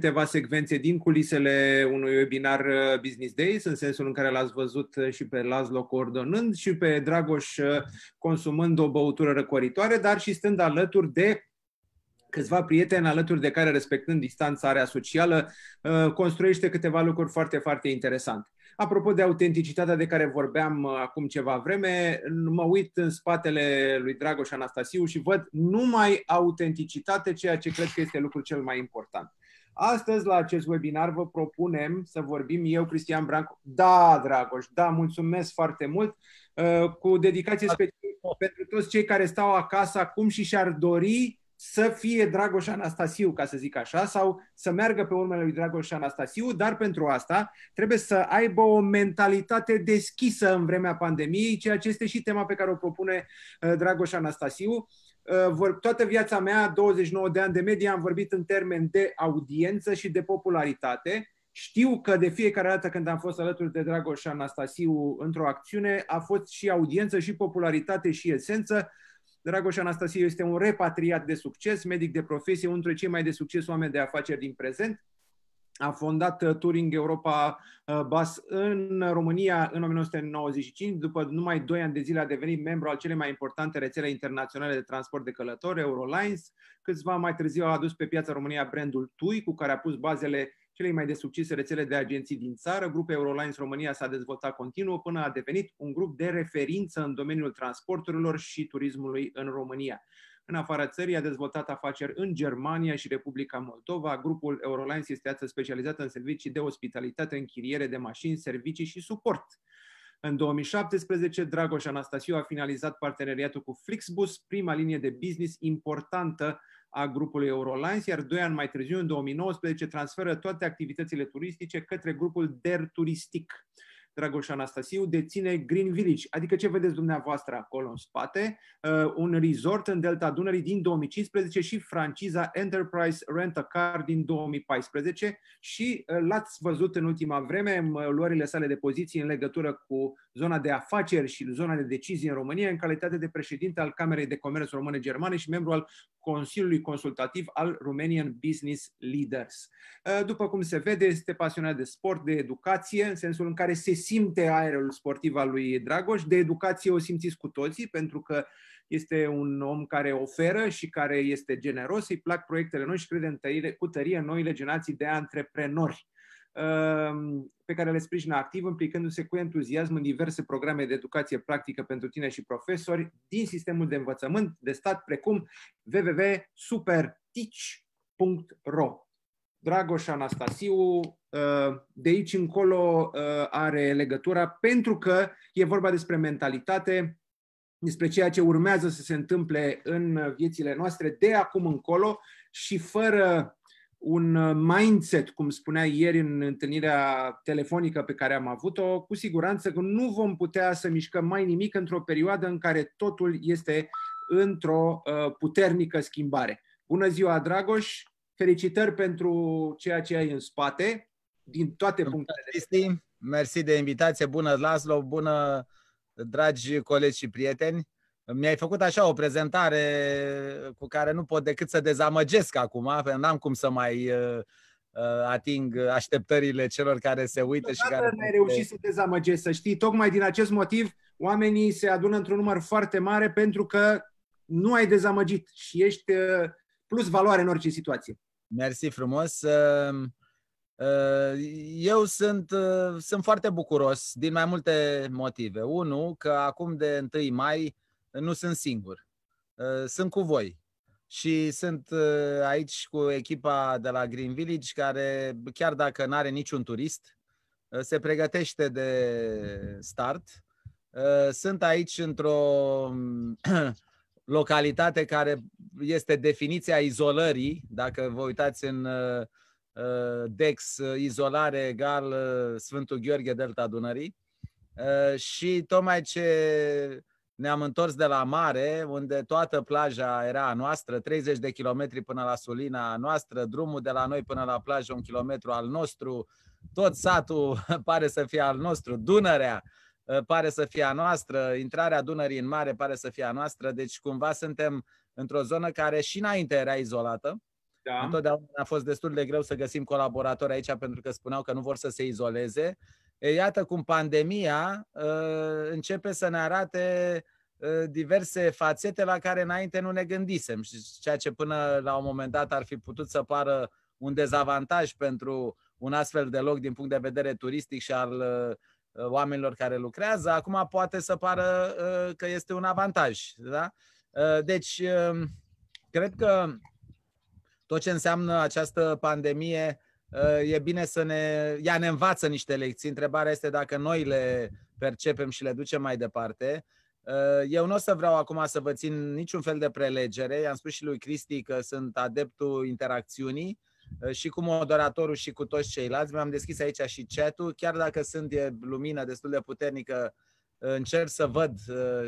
câteva secvențe din culisele unui webinar uh, Business Days, în sensul în care l-ați văzut uh, și pe Lazlo coordonând și pe Dragoș uh, consumând o băutură răcoritoare, dar și stând alături de câțiva prieteni alături de care, respectând distanța area socială, construiește câteva lucruri foarte, foarte interesante. Apropo de autenticitatea de care vorbeam acum ceva vreme, mă uit în spatele lui Dragoș Anastasiu și văd numai autenticitate, ceea ce cred că este lucrul cel mai important. Astăzi, la acest webinar, vă propunem să vorbim eu, Cristian Branco. Da, Dragoș, da, mulțumesc foarte mult. Uh, cu dedicație da. specială pentru toți cei care stau acasă acum și și-ar dori să fie Dragoș Anastasiu, ca să zic așa, sau să meargă pe urmele lui Dragoș Anastasiu, dar pentru asta trebuie să aibă o mentalitate deschisă în vremea pandemiei, ceea ce este și tema pe care o propune uh, Dragoș Anastasiu. Uh, vor, toată viața mea, 29 de ani de medie, am vorbit în termen de audiență și de popularitate. Știu că de fiecare dată când am fost alături de Dragoș Anastasiu într-o acțiune, a fost și audiență, și popularitate, și esență. Dragoș Anastasiu este un repatriat de succes, medic de profesie, unul dintre cei mai de succes oameni de afaceri din prezent a fondat uh, Touring Europa uh, Bus în România în 1995. După numai doi ani de zile a devenit membru al celei mai importante rețele internaționale de transport de călători, Eurolines. Câțiva mai târziu a adus pe piața România brandul TUI, cu care a pus bazele celei mai de succes rețele de agenții din țară. Grupul Eurolines România s-a dezvoltat continuu până a devenit un grup de referință în domeniul transporturilor și turismului în România. În afara țării a dezvoltat afaceri în Germania și Republica Moldova. Grupul Eurolines este astăzi specializat în servicii de ospitalitate, închiriere de mașini, servicii și suport. În 2017, Dragoș Anastasiu a finalizat parteneriatul cu Flixbus, prima linie de business importantă a grupului Eurolines, iar doi ani mai târziu, în 2019, transferă toate activitățile turistice către grupul DER Turistic. Dragoș Anastasiu, deține Green Village, adică ce vedeți dumneavoastră acolo în spate, uh, un resort în Delta Dunării din 2015 și franciza Enterprise Rent a Car din 2014 și uh, l-ați văzut în ultima vreme uh, luările sale de poziții în legătură cu zona de afaceri și zona de decizii în România în calitate de președinte al Camerei de Comerț Române-Germane și membru al Consiliului Consultativ al Romanian Business Leaders. După cum se vede, este pasionat de sport, de educație, în sensul în care se simte aerul sportiv al lui Dragoș. De educație o simțiți cu toții, pentru că este un om care oferă și care este generos, îi plac proiectele noi și crede în tărie, cu tărie în noile generații de antreprenori ehm, pe care le sprijină activ, implicându-se cu entuziasm în diverse programe de educație practică pentru tine și profesori din sistemul de învățământ de stat, precum www.superteach.ro. Dragoș Anastasiu, Uh, de aici încolo uh, are legătura, pentru că e vorba despre mentalitate, despre ceea ce urmează să se întâmple în viețile noastre de acum încolo și fără un mindset, cum spunea ieri în întâlnirea telefonică pe care am avut-o, cu siguranță că nu vom putea să mișcăm mai nimic într-o perioadă în care totul este într-o uh, puternică schimbare. Bună ziua, Dragoș! Felicitări pentru ceea ce ai în spate din toate punctele de vedere. Mersi de invitație, bună Laslo, bună dragi colegi și prieteni. Mi-ai făcut așa o prezentare cu care nu pot decât să dezamăgesc acum, pentru că n-am cum să mai uh, uh, ating așteptările celor care se uită și care... Nu ai reușit să dezamăgesc, să știi. Tocmai din acest motiv, oamenii se adună într-un număr foarte mare pentru că nu ai dezamăgit și ești uh, plus valoare în orice situație. Mersi frumos. Ă, eu sunt, ă, sunt foarte bucuros din mai multe motive. Unu, că acum de 1 mai nu sunt singur. Ă, sunt cu voi și sunt aici cu echipa de la Green Village care, chiar dacă nu are niciun turist, se pregătește de start. Sunt aici într-o localitate care este definiția izolării, dacă vă uitați în uh, Uh, Dex, uh, izolare egal Sfântul Gheorghe, Delta Dunării. Uh, și tocmai ce ne-am întors de la mare, unde toată plaja era a noastră, 30 de kilometri până la Sulina a noastră, drumul de la noi până la plajă, un kilometru al nostru, tot satul pare să fie al nostru, Dunărea pare să fie a noastră, intrarea Dunării în mare pare să fie a noastră, deci cumva suntem într-o zonă care și înainte era izolată, da. Întotdeauna a fost destul de greu să găsim colaboratori aici pentru că spuneau că nu vor să se izoleze. Iată cum pandemia ă, începe să ne arate ă, diverse fațete la care înainte nu ne gândisem și ceea ce până la un moment dat ar fi putut să pară un dezavantaj pentru un astfel de loc din punct de vedere turistic și al ă, oamenilor care lucrează, acum poate să pară că este un avantaj. Da? Deci, cred că tot ce înseamnă această pandemie uh, e bine să ne... Ea ne învață niște lecții. Întrebarea este dacă noi le percepem și le ducem mai departe. Uh, eu nu o să vreau acum să vă țin niciun fel de prelegere. I-am spus și lui Cristi că sunt adeptul interacțiunii uh, și cu moderatorul și cu toți ceilalți. Mi-am deschis aici și chat-ul. Chiar dacă sunt de lumină destul de puternică, încerc să văd.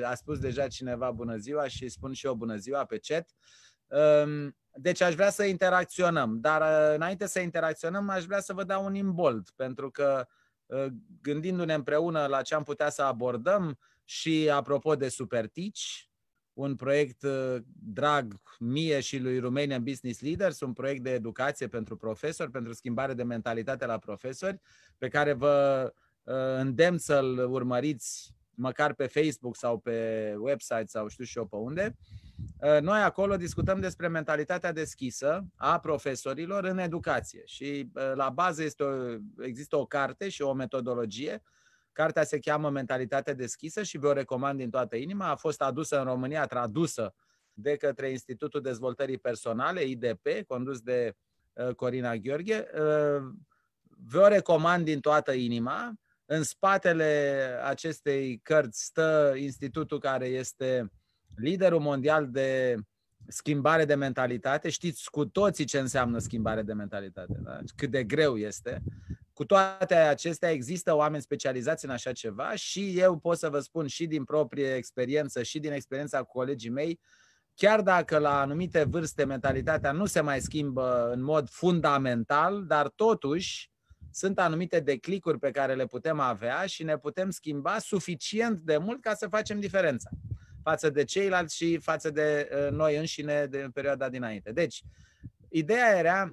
A spus deja cineva bună ziua și spun și eu bună ziua pe chat. Uh, Ehm, deci aș vrea să interacționăm, dar eh, înainte să interacționăm aș vrea să vă dau un imbold, pentru că eh, gândindu-ne împreună la ce am putea să abordăm și apropo de supertici, un proiect eh, drag mie și lui Romanian Business Leaders, un proiect de educație pentru profesori, pentru schimbare de mentalitate la profesori, pe care vă îndemn să-l urmăriți măcar pe Facebook sau pe website sau știu și eu pe unde. Uh, Ă, noi acolo discutăm despre mentalitatea deschisă a profesorilor în educație și ă, la bază este o, există o carte și o metodologie. Cartea se cheamă Mentalitatea deschisă și vă o recomand din toată inima. A fost adusă în România, tradusă de către Institutul Dezvoltării Personale, IDP, condus de ă, Corina Gheorghe. Vă recomand din toată inima. În spatele acestei cărți stă institutul care este liderul mondial de schimbare de mentalitate. Știți cu toții ce înseamnă schimbare de mentalitate, da? cât de greu este. Cu toate acestea există oameni specializați în așa ceva și eu pot să vă spun și din proprie experiență și din experiența cu colegii mei, chiar dacă la anumite vârste mentalitatea nu se mai schimbă în mod fundamental, dar totuși sunt anumite declicuri pe care le putem avea și ne putem schimba suficient de mult ca să facem diferența față de ceilalți și față de uh, noi înșine de în perioada dinainte. Deci, ideea era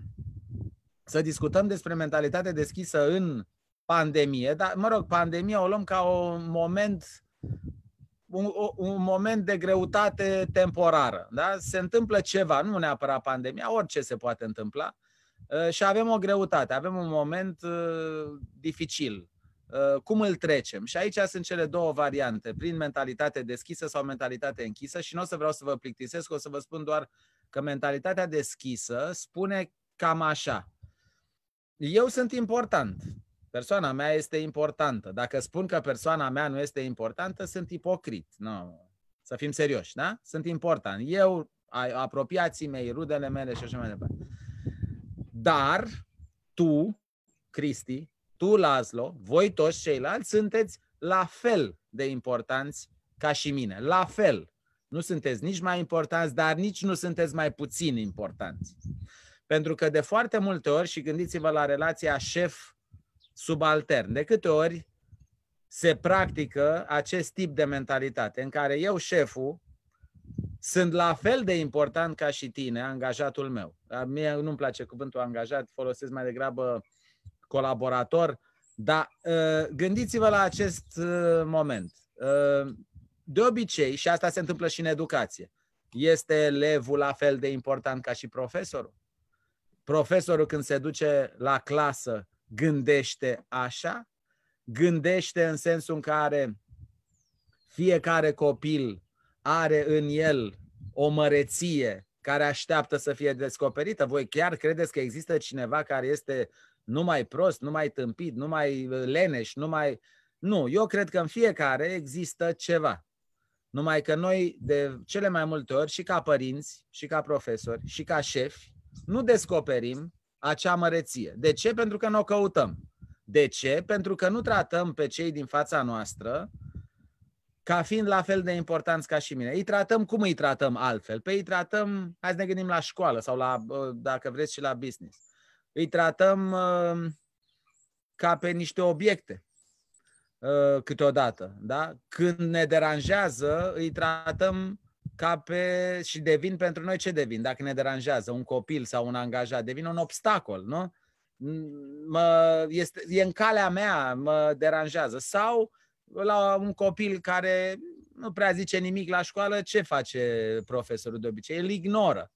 să discutăm despre mentalitate deschisă în pandemie, dar, mă rog, pandemia o luăm ca un moment un, un moment de greutate temporară. Da? Se întâmplă ceva, nu neapărat pandemia, orice se poate întâmpla, uh, și avem o greutate, avem un moment uh, dificil Uh, cum îl trecem. Și aici sunt cele două variante, prin mentalitate deschisă sau mentalitate închisă și nu o să vreau să vă plictisesc, o să vă spun doar că mentalitatea deschisă spune cam așa. Eu sunt important, persoana mea este importantă. Dacă spun că persoana mea nu este importantă, sunt ipocrit. Nu. Să fim serioși, da? Sunt important. Eu, apropiații mei, rudele mele și așa mai departe. Dar tu, Cristi, tu, Laszlo, voi toți ceilalți sunteți la fel de importanți ca și mine. La fel. Nu sunteți nici mai importanți, dar nici nu sunteți mai puțin importanți. Pentru că de foarte multe ori, și gândiți-vă la relația șef-subaltern, de câte ori se practică acest tip de mentalitate, în care eu, șeful, sunt la fel de important ca și tine, angajatul meu. Mie nu-mi place cuvântul angajat, folosesc mai degrabă colaborator, dar uh, gândiți-vă la acest uh, moment. Uh, de obicei, și asta se întâmplă și în educație, este elevul la fel de important ca și profesorul? Profesorul când se duce la clasă gândește așa? Gândește în sensul în care fiecare copil are în el o măreție care așteaptă să fie descoperită. Voi chiar credeți că există cineva care este nu mai prost, nu mai tâmpit, mai uh, leneș, mai... Nu, eu cred că în fiecare există ceva. Numai că noi, de cele mai multe ori, și ca părinți, și ca profesori, și ca șefi, nu descoperim acea măreție. De ce? Pentru că nu o căutăm. De ce? Pentru că nu tratăm pe cei din fața noastră ca fiind la fel de importanți ca și mine. Îi tratăm cum îi tratăm altfel? Pe păi îi tratăm, hai să ne gândim la școală sau la, uh, dacă vreți, și la business îi tratăm uh, ca pe niște obiecte uh, câteodată. Da? Când ne deranjează, îi tratăm ca pe... și devin pentru noi ce devin? Dacă ne deranjează un copil sau un angajat, devin un obstacol, nu? Mă, este, e în calea mea, mă deranjează. Sau la un copil care nu prea zice nimic la școală, ce face profesorul de obicei? Îl ignoră.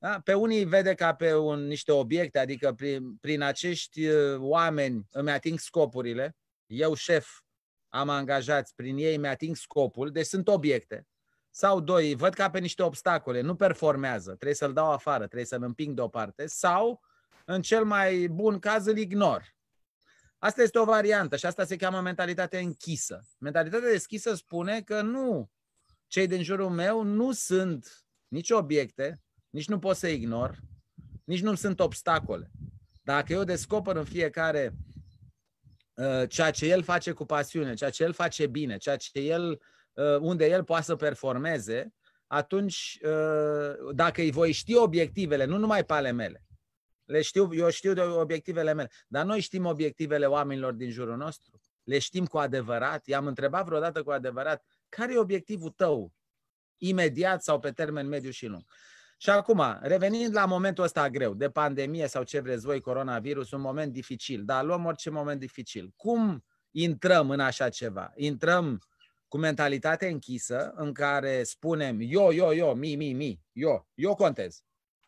Da? Pe unii vede ca pe un, niște obiecte, adică prin, prin acești uh, oameni îmi ating scopurile, eu șef am angajați, prin ei îmi ating scopul, deci sunt obiecte. Sau doi, văd ca pe niște obstacole, nu performează, trebuie să-l dau afară, trebuie să-l împing deoparte. Sau, în cel mai bun caz, îl ignor. Asta este o variantă și asta se cheamă mentalitatea închisă. Mentalitatea deschisă spune că nu, cei din jurul meu nu sunt nici obiecte, nici nu pot să ignor, nici nu sunt obstacole. Dacă eu descoper în fiecare uh, ceea ce el face cu pasiune, ceea ce el face bine, ceea ce el, uh, unde el poate să performeze, atunci uh, dacă îi voi ști obiectivele, nu numai pe ale mele, le știu, eu știu de obiectivele mele, dar noi știm obiectivele oamenilor din jurul nostru. Le știm cu adevărat. I-am întrebat vreodată cu adevărat care e obiectivul tău, imediat sau pe termen mediu și lung. Și acum, revenind la momentul ăsta greu, de pandemie sau ce vreți voi, coronavirus, un moment dificil, dar luăm orice moment dificil. Cum intrăm în așa ceva? Intrăm cu mentalitate închisă, în care spunem eu, eu, eu, mi, mi, mi, eu, eu contez,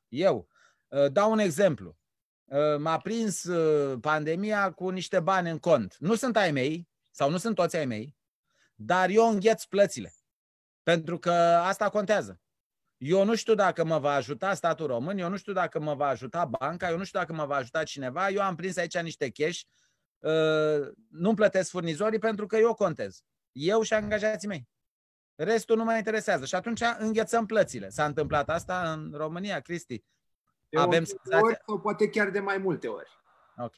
eu. Uh, dau un exemplu. Uh, m-a prins uh, pandemia cu niște bani în cont. Nu sunt ai mei, sau nu sunt toți ai mei, dar eu îngheț plățile. Pentru că asta contează. Eu nu știu dacă mă va ajuta statul român, eu nu știu dacă mă va ajuta banca, eu nu știu dacă mă va ajuta cineva. Eu am prins aici niște cash, uh, nu-mi plătesc furnizorii pentru că eu contez. Eu și angajații mei. Restul nu mă interesează. Și atunci înghețăm plățile. S-a întâmplat asta în România, Cristi. De Avem ori sau poate chiar de mai multe ori. Ok.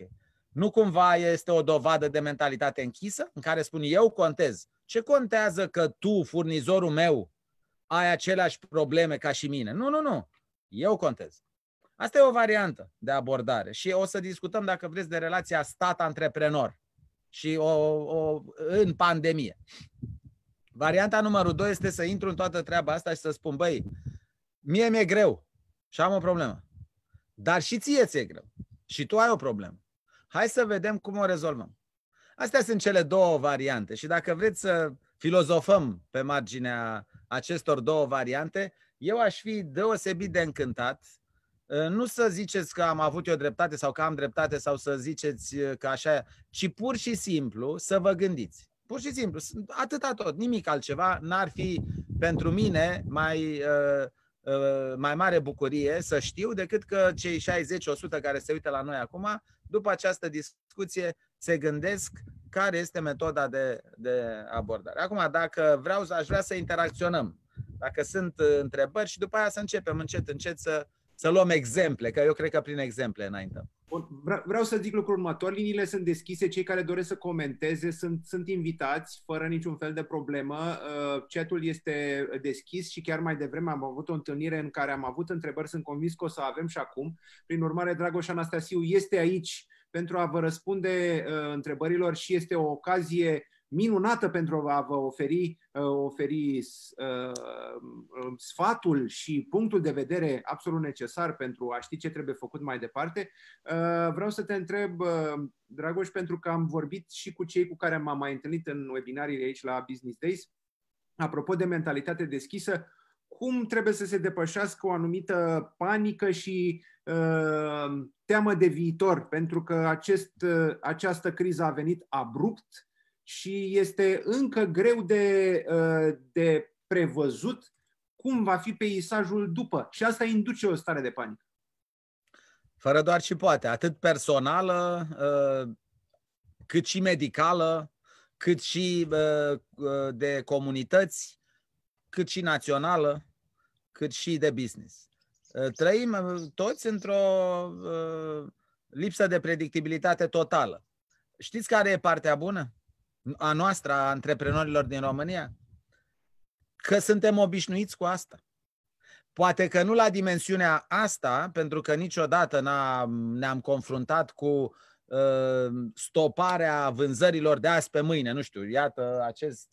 Nu cumva este o dovadă de mentalitate închisă în care spun eu contez. Ce contează că tu, furnizorul meu, ai aceleași probleme ca și mine. Nu, nu, nu. Eu contez. Asta e o variantă de abordare și o să discutăm, dacă vreți, de relația stat-antreprenor și o, o, în pandemie. Varianta numărul 2 este să intru în toată treaba asta și să spun, băi, mie mi-e greu și am o problemă. Dar și ție ți-e greu. Și tu ai o problemă. Hai să vedem cum o rezolvăm. Astea sunt cele două variante și dacă vreți să filozofăm pe marginea acestor două variante, eu aș fi deosebit de încântat. Uh, nu să ziceți că am avut eu dreptate sau că am dreptate sau să ziceți uh, că așa, ci pur și simplu să vă gândiți. Pur și simplu, atâta tot, nimic altceva n-ar fi pentru mine mai, uh, mai mare bucurie să știu decât că cei 60-100 care se uită la noi acum, după această discuție, se gândesc care este metoda de, de abordare. Acum, dacă vreau, aș vrea să interacționăm. Dacă sunt uh, întrebări și după aia să începem încet, încet să, să luăm exemple, că eu cred că prin exemple înainte. Vreau, vreau să zic lucrul următor, liniile sunt deschise, cei care doresc să comenteze sunt, sunt invitați fără niciun fel de problemă, uh, chatul este deschis și chiar mai devreme am avut o întâlnire în care am avut întrebări, sunt convins că o să avem și acum. Prin urmare, Dragoș Anastasiu este aici pentru a vă răspunde uh, întrebărilor și este o ocazie minunată pentru a vă oferi, uh, oferi uh, um, sfatul și punctul de vedere absolut necesar pentru a ști ce trebuie făcut mai departe. Vreau să te întreb, Dragoș, pentru că am vorbit și cu cei cu care m-am mai întâlnit în webinariile aici la Business Days, apropo de mentalitate deschisă, cum trebuie să se depășească o anumită panică și uh, teamă de viitor, pentru că acest, uh, această criză a venit abrupt și este încă greu de, uh, de prevăzut cum va fi peisajul după. Și asta induce o stare de panică. Fără doar și poate, atât personală, uh, cât și medicală, cât și uh, uh, de comunități, cât și națională cât și de business. Uh, trăim uh, toți într-o uh, lipsă de predictibilitate totală. Știți care e partea bună a noastră, a antreprenorilor din România? Că suntem obișnuiți cu asta. Poate că nu la dimensiunea asta, pentru că niciodată ne-am confruntat cu uh, stoparea vânzărilor de azi pe mâine. Nu știu, iată, acest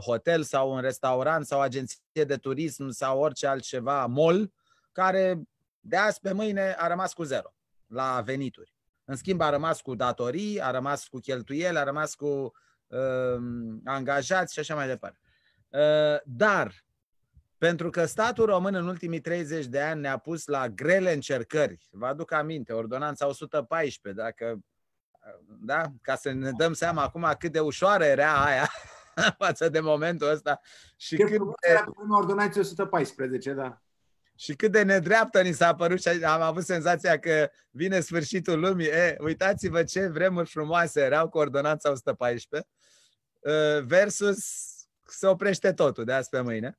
hotel sau un restaurant sau agenție de turism sau orice altceva, mall, care de azi pe mâine a rămas cu zero la venituri. În schimb, a rămas cu datorii, a rămas cu cheltuieli, a rămas cu uh, angajați și așa mai departe. Uh, dar, pentru că statul român în ultimii 30 de ani ne-a pus la grele încercări, vă aduc aminte, ordonanța 114, dacă, da? ca să ne dăm seama acum cât de ușoară era aia, față de momentul ăsta. Și cât de... Era 114, da. Și cât de nedreaptă ni s-a părut și am avut senzația că vine sfârșitul lumii. E, uitați-vă ce vremuri frumoase erau cu ordonanța 114 uh, versus se oprește totul de azi pe mâine.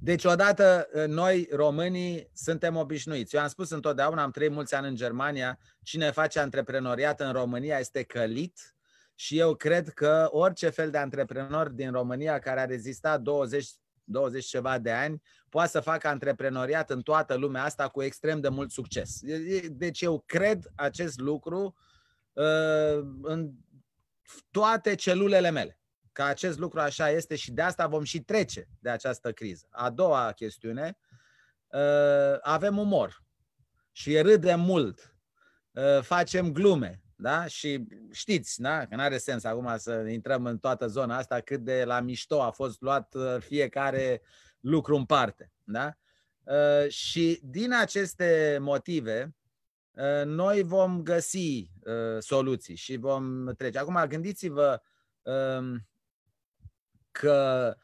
Deci, odată, uh, noi, românii, suntem obișnuiți. Eu am spus întotdeauna, am trăit mulți ani în Germania, cine face antreprenoriat în România este călit și eu cred că orice fel de antreprenor din România care a rezistat 20, 20 ceva de ani poate să facă antreprenoriat în toată lumea asta cu extrem de mult succes. Deci eu cred acest lucru uh, în toate celulele mele. Că acest lucru așa este și de asta vom și trece de această criză. A doua chestiune, uh, avem umor și râdem mult, uh, facem glume, da? Și știți, da? că nu are sens acum să intrăm în toată zona asta cât de la mișto a fost luat uh, fiecare lucru în parte, da? Uh, și din aceste motive, uh, noi vom găsi soluții și vom trece. Acum gândiți-vă um, că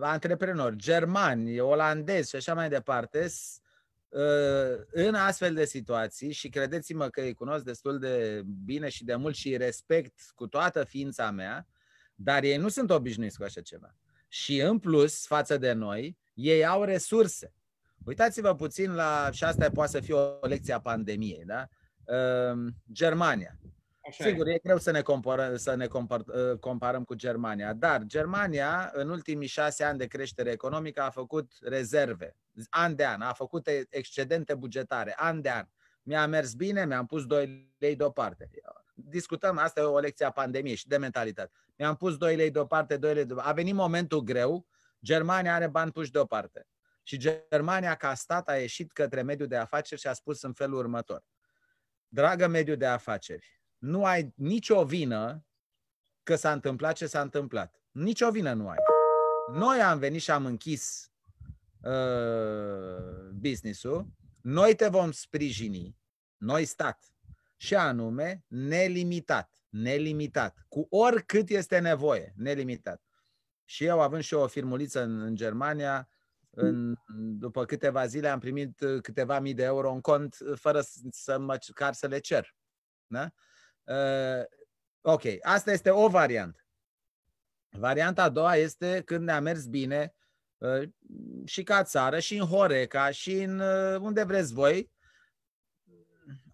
antreprenori germani, olandezi și așa mai departe Ă, în astfel de situații, și credeți-mă că îi cunosc destul de bine și de mult și îi respect cu toată ființa mea, dar ei nu sunt obișnuiți cu așa ceva. Și în plus, față de noi, ei au resurse. Uitați-vă puțin la, și asta poate să fie o lecție a pandemiei, da? Ă, Germania. Așa Sigur, e. e greu să ne, comparăm, să ne ă, comparăm cu Germania, dar Germania în ultimii șase ani de creștere economică a făcut rezerve, an de an, a făcut excedente bugetare, an de an. Mi-a mers bine, mi-am pus 2 lei deoparte. Discutăm, asta e o lecție a pandemiei și de mentalitate. Mi-am pus 2 lei deoparte, 2 lei deoparte. A venit momentul greu, Germania are bani puși deoparte. Și Germania, ca stat, a ieșit către mediul de afaceri și a spus în felul următor. Dragă mediu de afaceri, nu ai nicio vină că s-a întâmplat ce s-a întâmplat. Nicio vină nu ai. Noi am venit și am închis uh, business-ul, noi te vom sprijini, noi stat, și anume nelimitat, nelimitat, cu oricât este nevoie, nelimitat. Și eu, având și eu o firmuliță în, în Germania, în, după câteva zile am primit uh, câteva mii de euro în cont uh, fără să măcar să le cer. Da? Uh, ok, asta este o variantă. Varianta a doua este când ne-a mers bine uh, și ca țară, și în Horeca, și în uh, unde vreți voi,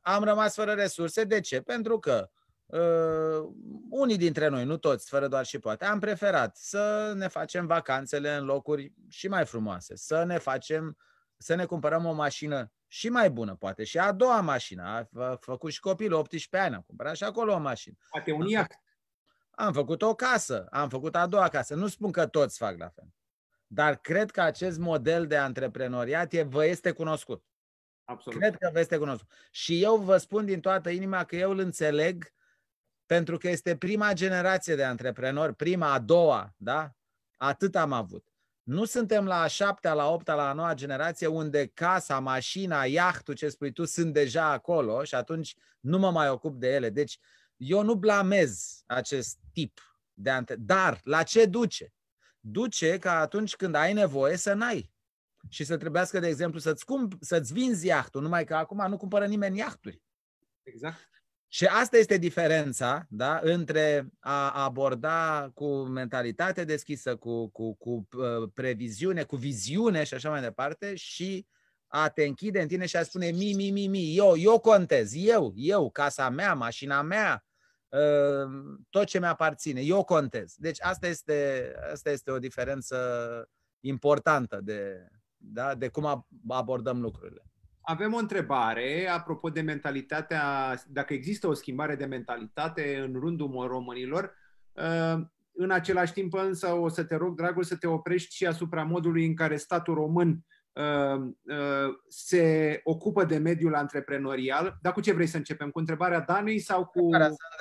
am rămas fără resurse. De ce? Pentru că uh, unii dintre noi, nu toți, fără doar și poate, am preferat să ne facem vacanțele în locuri și mai frumoase, să ne facem, să ne cumpărăm o mașină și mai bună, poate. Și a doua mașină. A făcut și copilul 18 ani, am cumpărat și acolo o mașină. Poate un iaht. Am făcut o casă, am făcut a doua casă. Nu spun că toți fac la fel. Dar cred că acest model de antreprenoriat e, vă este cunoscut. Absolut. Cred că vă este cunoscut. Și eu vă spun din toată inima că eu îl înțeleg pentru că este prima generație de antreprenori, prima, a doua, da? Atât am avut. Nu suntem la a șaptea, la a opta, la a noua generație, unde casa, mașina, iahtul, ce spui tu, sunt deja acolo și atunci nu mă mai ocup de ele. Deci eu nu blamez acest tip de ante... Dar la ce duce? Duce ca atunci când ai nevoie să n-ai. Și să trebuiască, de exemplu, să-ți, cump, să-ți vinzi iahtul, numai că acum nu cumpără nimeni iahturi. Exact. Și asta este diferența da? între a aborda cu mentalitate deschisă, cu, cu, cu previziune, cu viziune și așa mai departe și a te închide în tine și a spune mi, mi, mi, mi, eu, eu contez, eu, eu, casa mea, mașina mea, ă, tot ce mi-aparține, eu contez. Deci asta este, asta este o diferență importantă de, da? de cum abordăm lucrurile. Avem o întrebare apropo de mentalitatea, dacă există o schimbare de mentalitate în rândul românilor. Uh, în același timp însă o să te rog, dragul, să te oprești și asupra modului în care statul român uh, uh, se ocupă de mediul antreprenorial. Dar cu ce vrei să începem? Cu întrebarea Danei sau cu...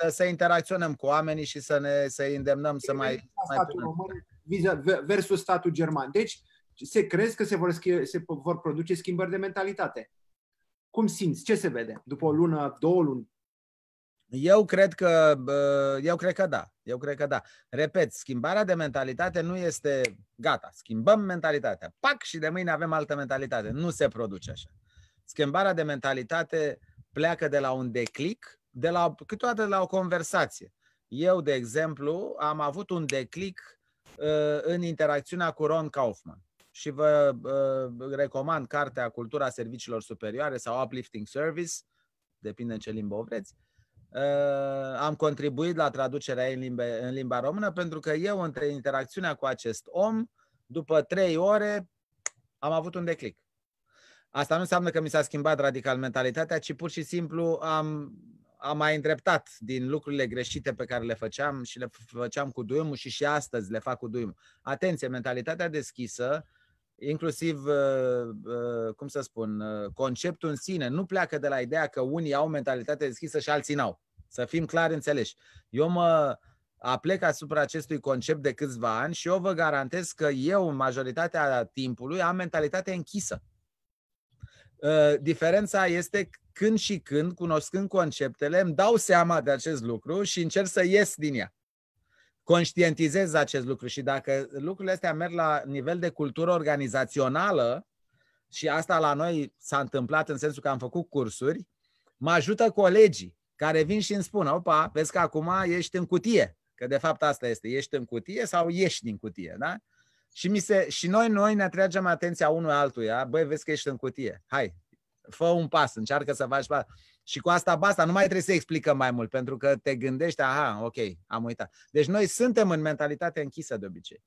Să, să interacționăm cu oamenii și să ne să îndemnăm să mai... Statul mai român versus statul german. Deci, se crezi că se vor, se vor produce schimbări de mentalitate? Cum simți? Ce se vede? După o lună, două luni? Eu cred că, eu cred că da. Eu cred că da. Repet, schimbarea de mentalitate nu este gata. Schimbăm mentalitatea. Pac și de mâine avem altă mentalitate. Nu se produce așa. Schimbarea de mentalitate pleacă de la un declic, de la, câteodată de la o conversație. Eu, de exemplu, am avut un declic uh, în interacțiunea cu Ron Kaufman și vă uh, recomand cartea Cultura Serviciilor Superioare sau Uplifting Service, depinde în ce limbă o vreți. Uh, am contribuit la traducerea ei în, limbe, în limba română pentru că eu, între interacțiunea cu acest om, după trei ore, am avut un declic. Asta nu înseamnă că mi s-a schimbat radical mentalitatea, ci pur și simplu am, am mai îndreptat din lucrurile greșite pe care le făceam și le făceam cu duimul și și astăzi le fac cu duimul. Atenție, mentalitatea deschisă inclusiv, uh, uh, cum să spun, uh, conceptul în sine nu pleacă de la ideea că unii au mentalitate deschisă și alții n-au. Să fim clar înțeleși. Eu mă aplec asupra acestui concept de câțiva ani și eu vă garantez că eu, în majoritatea timpului, am mentalitatea închisă. Diferența este când și când, cunoscând conceptele, îmi dau seama de acest lucru și încerc să ies din ea conștientizez acest lucru și dacă lucrurile astea merg la nivel de cultură organizațională, și asta la noi s-a întâmplat în sensul că am făcut cursuri, mă ajută colegii care vin și îmi spun, opa, vezi că acum ești în cutie, că de fapt asta este, ești în cutie sau ieși din cutie, da? Și, mi se, și noi, noi ne atragem atenția unul altuia, băi, vezi că ești în cutie, hai, fă un pas, încearcă să faci pas. Și cu asta basta, nu mai trebuie să explicăm mai mult, pentru că te gândești, aha, ok, am uitat. Deci noi suntem în mentalitate închisă de obicei.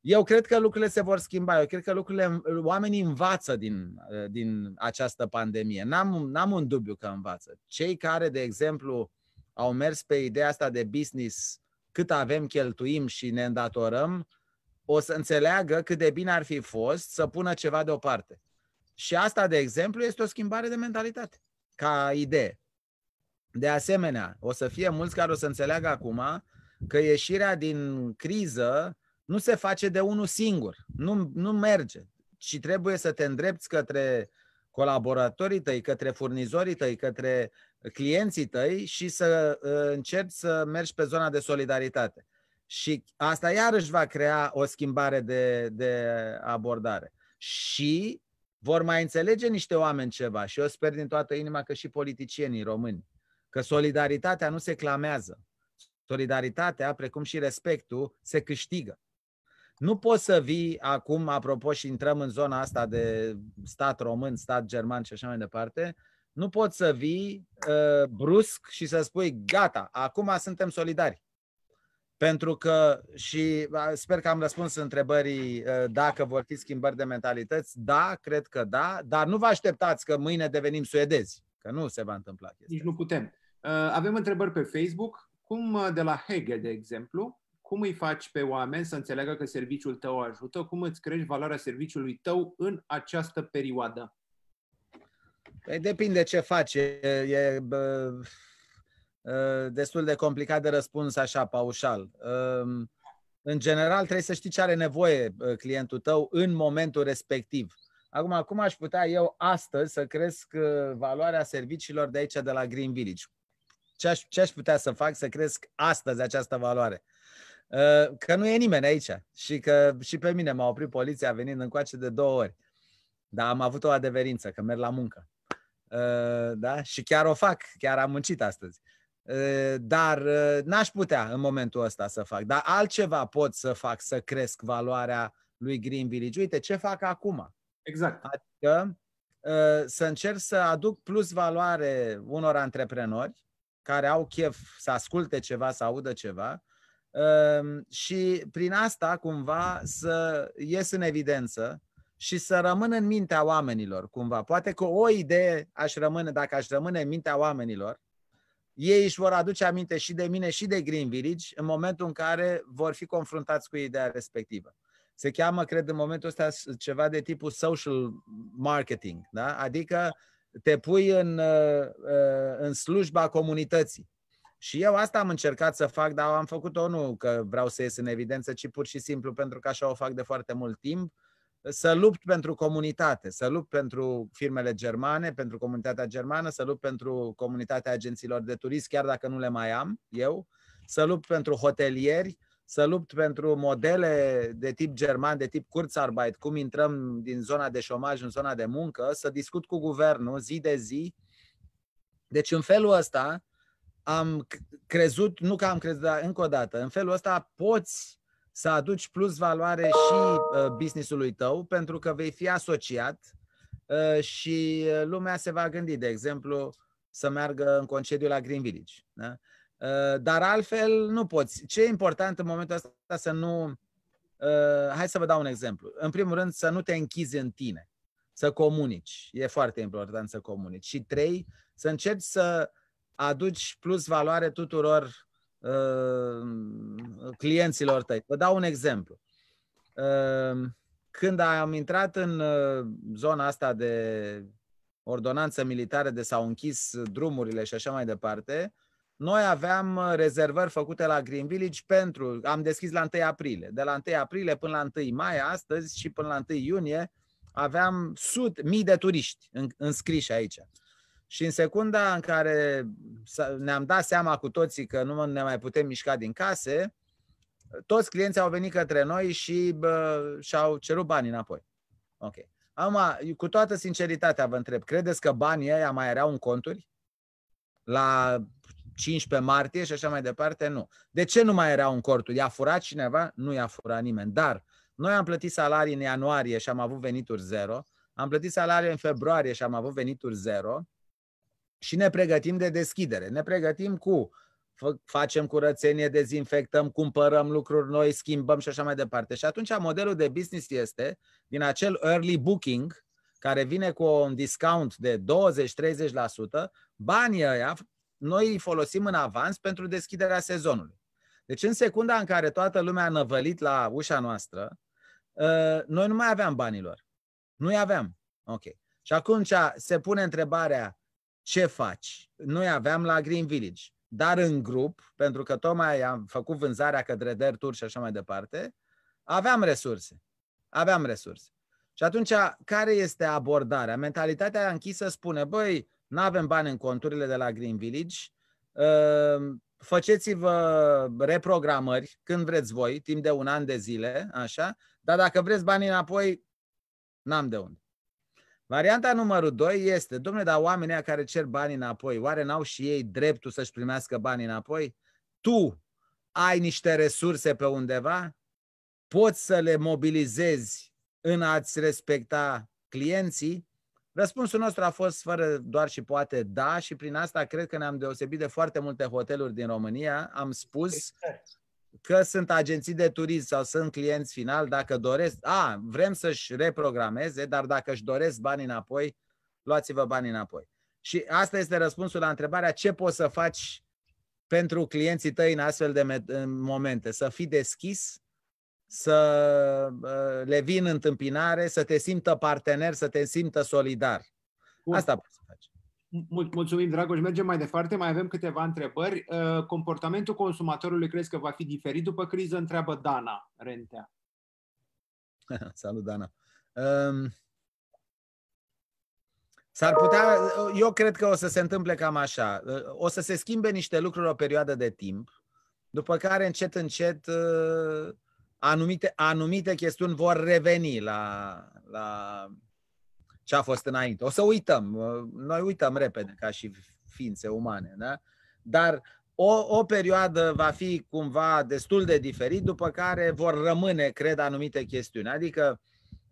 Eu cred că lucrurile se vor schimba, eu cred că lucrurile, oamenii învață din, uh, din această pandemie. N-am, n-am un dubiu că învață. Cei care, de exemplu, au mers pe ideea asta de business, cât avem, cheltuim și ne îndatorăm, o să înțeleagă cât de bine ar fi fost să pună ceva deoparte. Și asta, de exemplu, este o schimbare de mentalitate ca idee. De asemenea, o să fie mulți care o să înțeleagă acum că ieșirea din criză nu se face de unul singur, nu, nu merge, ci trebuie să te îndrepți către colaboratorii tăi, către furnizorii tăi, către clienții tăi și să uh, încerci să mergi pe zona de solidaritate. Și asta iarăși va crea o schimbare de, de abordare. Și vor mai înțelege niște oameni ceva și eu sper din toată inima că și politicienii români, că solidaritatea nu se clamează. Solidaritatea, precum și respectul, se câștigă. Nu poți să vii acum, apropo, și intrăm în zona asta de stat român, stat german și așa mai departe, nu poți să vii uh, brusc și să spui, gata, acum suntem solidari pentru că și sper că am răspuns întrebării ă, dacă vor fi schimbări de mentalități. Da, cred că da, dar nu vă așteptați că mâine devenim suedezi, că nu se va întâmpla chestia. Nici nu putem. Ă, avem întrebări pe Facebook. Cum ă, de la Hegel, de exemplu, cum îi faci pe oameni să înțeleagă că serviciul tău ajută? Cum îți crești valoarea serviciului tău în această perioadă? Păi depinde ce faci. E, e, Ă, destul de complicat de răspuns așa, paușal. Ă, în general, trebuie să știi ce are nevoie ă, clientul tău în momentul respectiv. Acum, cum aș putea eu astăzi să cresc valoarea serviciilor de aici, de la Green Village? Ce aș, ce aș putea să fac să cresc astăzi această valoare? Că nu e nimeni aici și că și pe mine m-a oprit poliția venind încoace de două ori. Dar am avut o adeverință, că merg la muncă. Da? Și chiar o fac, chiar am muncit astăzi. Ă, dar ă, n-aș putea în momentul ăsta să fac. Dar altceva pot să fac să cresc valoarea lui Green Village. Uite ce fac acum. Exact. Adică ă, să încerc să aduc plus valoare unor antreprenori care au chef să asculte ceva, să audă ceva și prin asta cumva să ies în evidență și să rămân în mintea oamenilor cumva. Poate că o idee aș rămâne, dacă aș rămâne în mintea oamenilor, ei își vor aduce aminte și de mine și de Green Village în momentul în care vor fi confruntați cu ideea respectivă. Se cheamă, cred, în momentul ăsta ceva de tipul social marketing, da? adică te pui în, uh, uh, în slujba comunității. Și eu asta am încercat să fac, dar am făcut-o nu că vreau să ies în evidență, ci pur și simplu pentru că așa o fac de foarte mult timp să lupt pentru comunitate, să lupt pentru firmele germane, pentru comunitatea germană, să lupt pentru comunitatea agențiilor de turism, chiar dacă nu le mai am eu, să lupt pentru hotelieri, să lupt pentru modele de tip german, de tip Kurzarbeit, cum intrăm din zona de șomaj în zona de muncă, să discut cu guvernul zi de zi. Deci în felul ăsta am crezut, nu că am crezut, dar încă o dată, în felul ăsta poți să aduci plus valoare și uh, businessului tău, pentru că vei fi asociat uh, și uh, lumea se va gândi, de exemplu, să meargă în concediu la Green Village. Da? Dar altfel nu poți. Ce e important în momentul ăsta să nu... Hai să vă dau un exemplu. În primul rând, să nu te închizi în tine. Să comunici. E foarte important să comunici. Și trei, să încerci să aduci plus valoare tuturor Uh, clienților tăi. Vă dau un exemplu. Uh, când am intrat în uh, zona asta de ordonanță militară, de s-au închis drumurile și așa mai departe, noi aveam rezervări făcute la Green Village pentru, am deschis la 1 aprilie, de la 1 aprilie până la 1 mai astăzi și până la 1 iunie aveam sute, mii de turiști înscriși aici. Și în secunda în care ne-am dat seama cu toții că nu ne mai putem mișca din case, toți clienții au venit către noi și bă, și-au cerut banii înapoi. Ok. Acum, cu toată sinceritatea vă întreb, credeți că banii ăia mai erau în conturi? La 15 martie și așa mai departe? Nu. De ce nu mai erau în conturi? I-a furat cineva? Nu i-a furat nimeni. Dar noi am plătit salarii în ianuarie și am avut venituri zero. Am plătit salarii în februarie și am avut venituri zero și ne pregătim de deschidere. Ne pregătim cu facem curățenie, dezinfectăm, cumpărăm lucruri noi, schimbăm și așa mai departe. Și atunci modelul de business este din acel early booking care vine cu un discount de 20-30%, banii ăia noi îi folosim în avans pentru deschiderea sezonului. Deci în secunda în care toată lumea a năvălit la ușa noastră, ă, noi nu mai aveam banilor. Nu-i aveam. Ok. Și atunci se pune întrebarea, ce faci? Noi aveam la Green Village, dar în grup, pentru că tocmai am făcut vânzarea către derturi și așa mai departe, aveam resurse. Aveam resurse. Și atunci, care este abordarea? Mentalitatea închisă spune, băi, nu avem bani în conturile de la Green Village, ă, faceți-vă reprogramări când vreți voi, timp de un an de zile, așa, dar dacă vreți banii înapoi, n-am de unde. Varianta numărul 2 este, domnule, dar oamenii care cer banii înapoi, oare n-au și ei dreptul să-și primească banii înapoi? Tu ai niște resurse pe undeva? Poți să le mobilizezi în a-ți respecta clienții? Răspunsul nostru a fost fără doar și poate da și prin asta cred că ne-am deosebit de foarte multe hoteluri din România. Am spus exact că sunt agenții de turism sau sunt clienți final, dacă doresc, a, vrem să-și reprogrameze, dar dacă își doresc banii înapoi, luați-vă banii înapoi. Și asta este răspunsul la întrebarea ce poți să faci pentru clienții tăi în astfel de momente. Să fii deschis, să le vin întâmpinare, să te simtă partener, să te simtă solidar. Asta poți Mulțumim, Dragoș. Mergem mai departe. Mai avem câteva întrebări. Uh, comportamentul consumatorului crezi că va fi diferit după criză? Întreabă Dana Rentea. Salut, Dana. Um, s-ar putea, uh, eu cred că o să se întâmple cam așa. Uh, o să se schimbe niște lucruri o perioadă de timp, după care încet, încet anumite, anumite chestiuni vor reveni la, la ce a fost înainte. O să uităm, uh, noi uităm repede ca și ființe umane, da? dar o, o perioadă va fi cumva destul de diferit, după care vor rămâne, cred, anumite chestiuni. Adică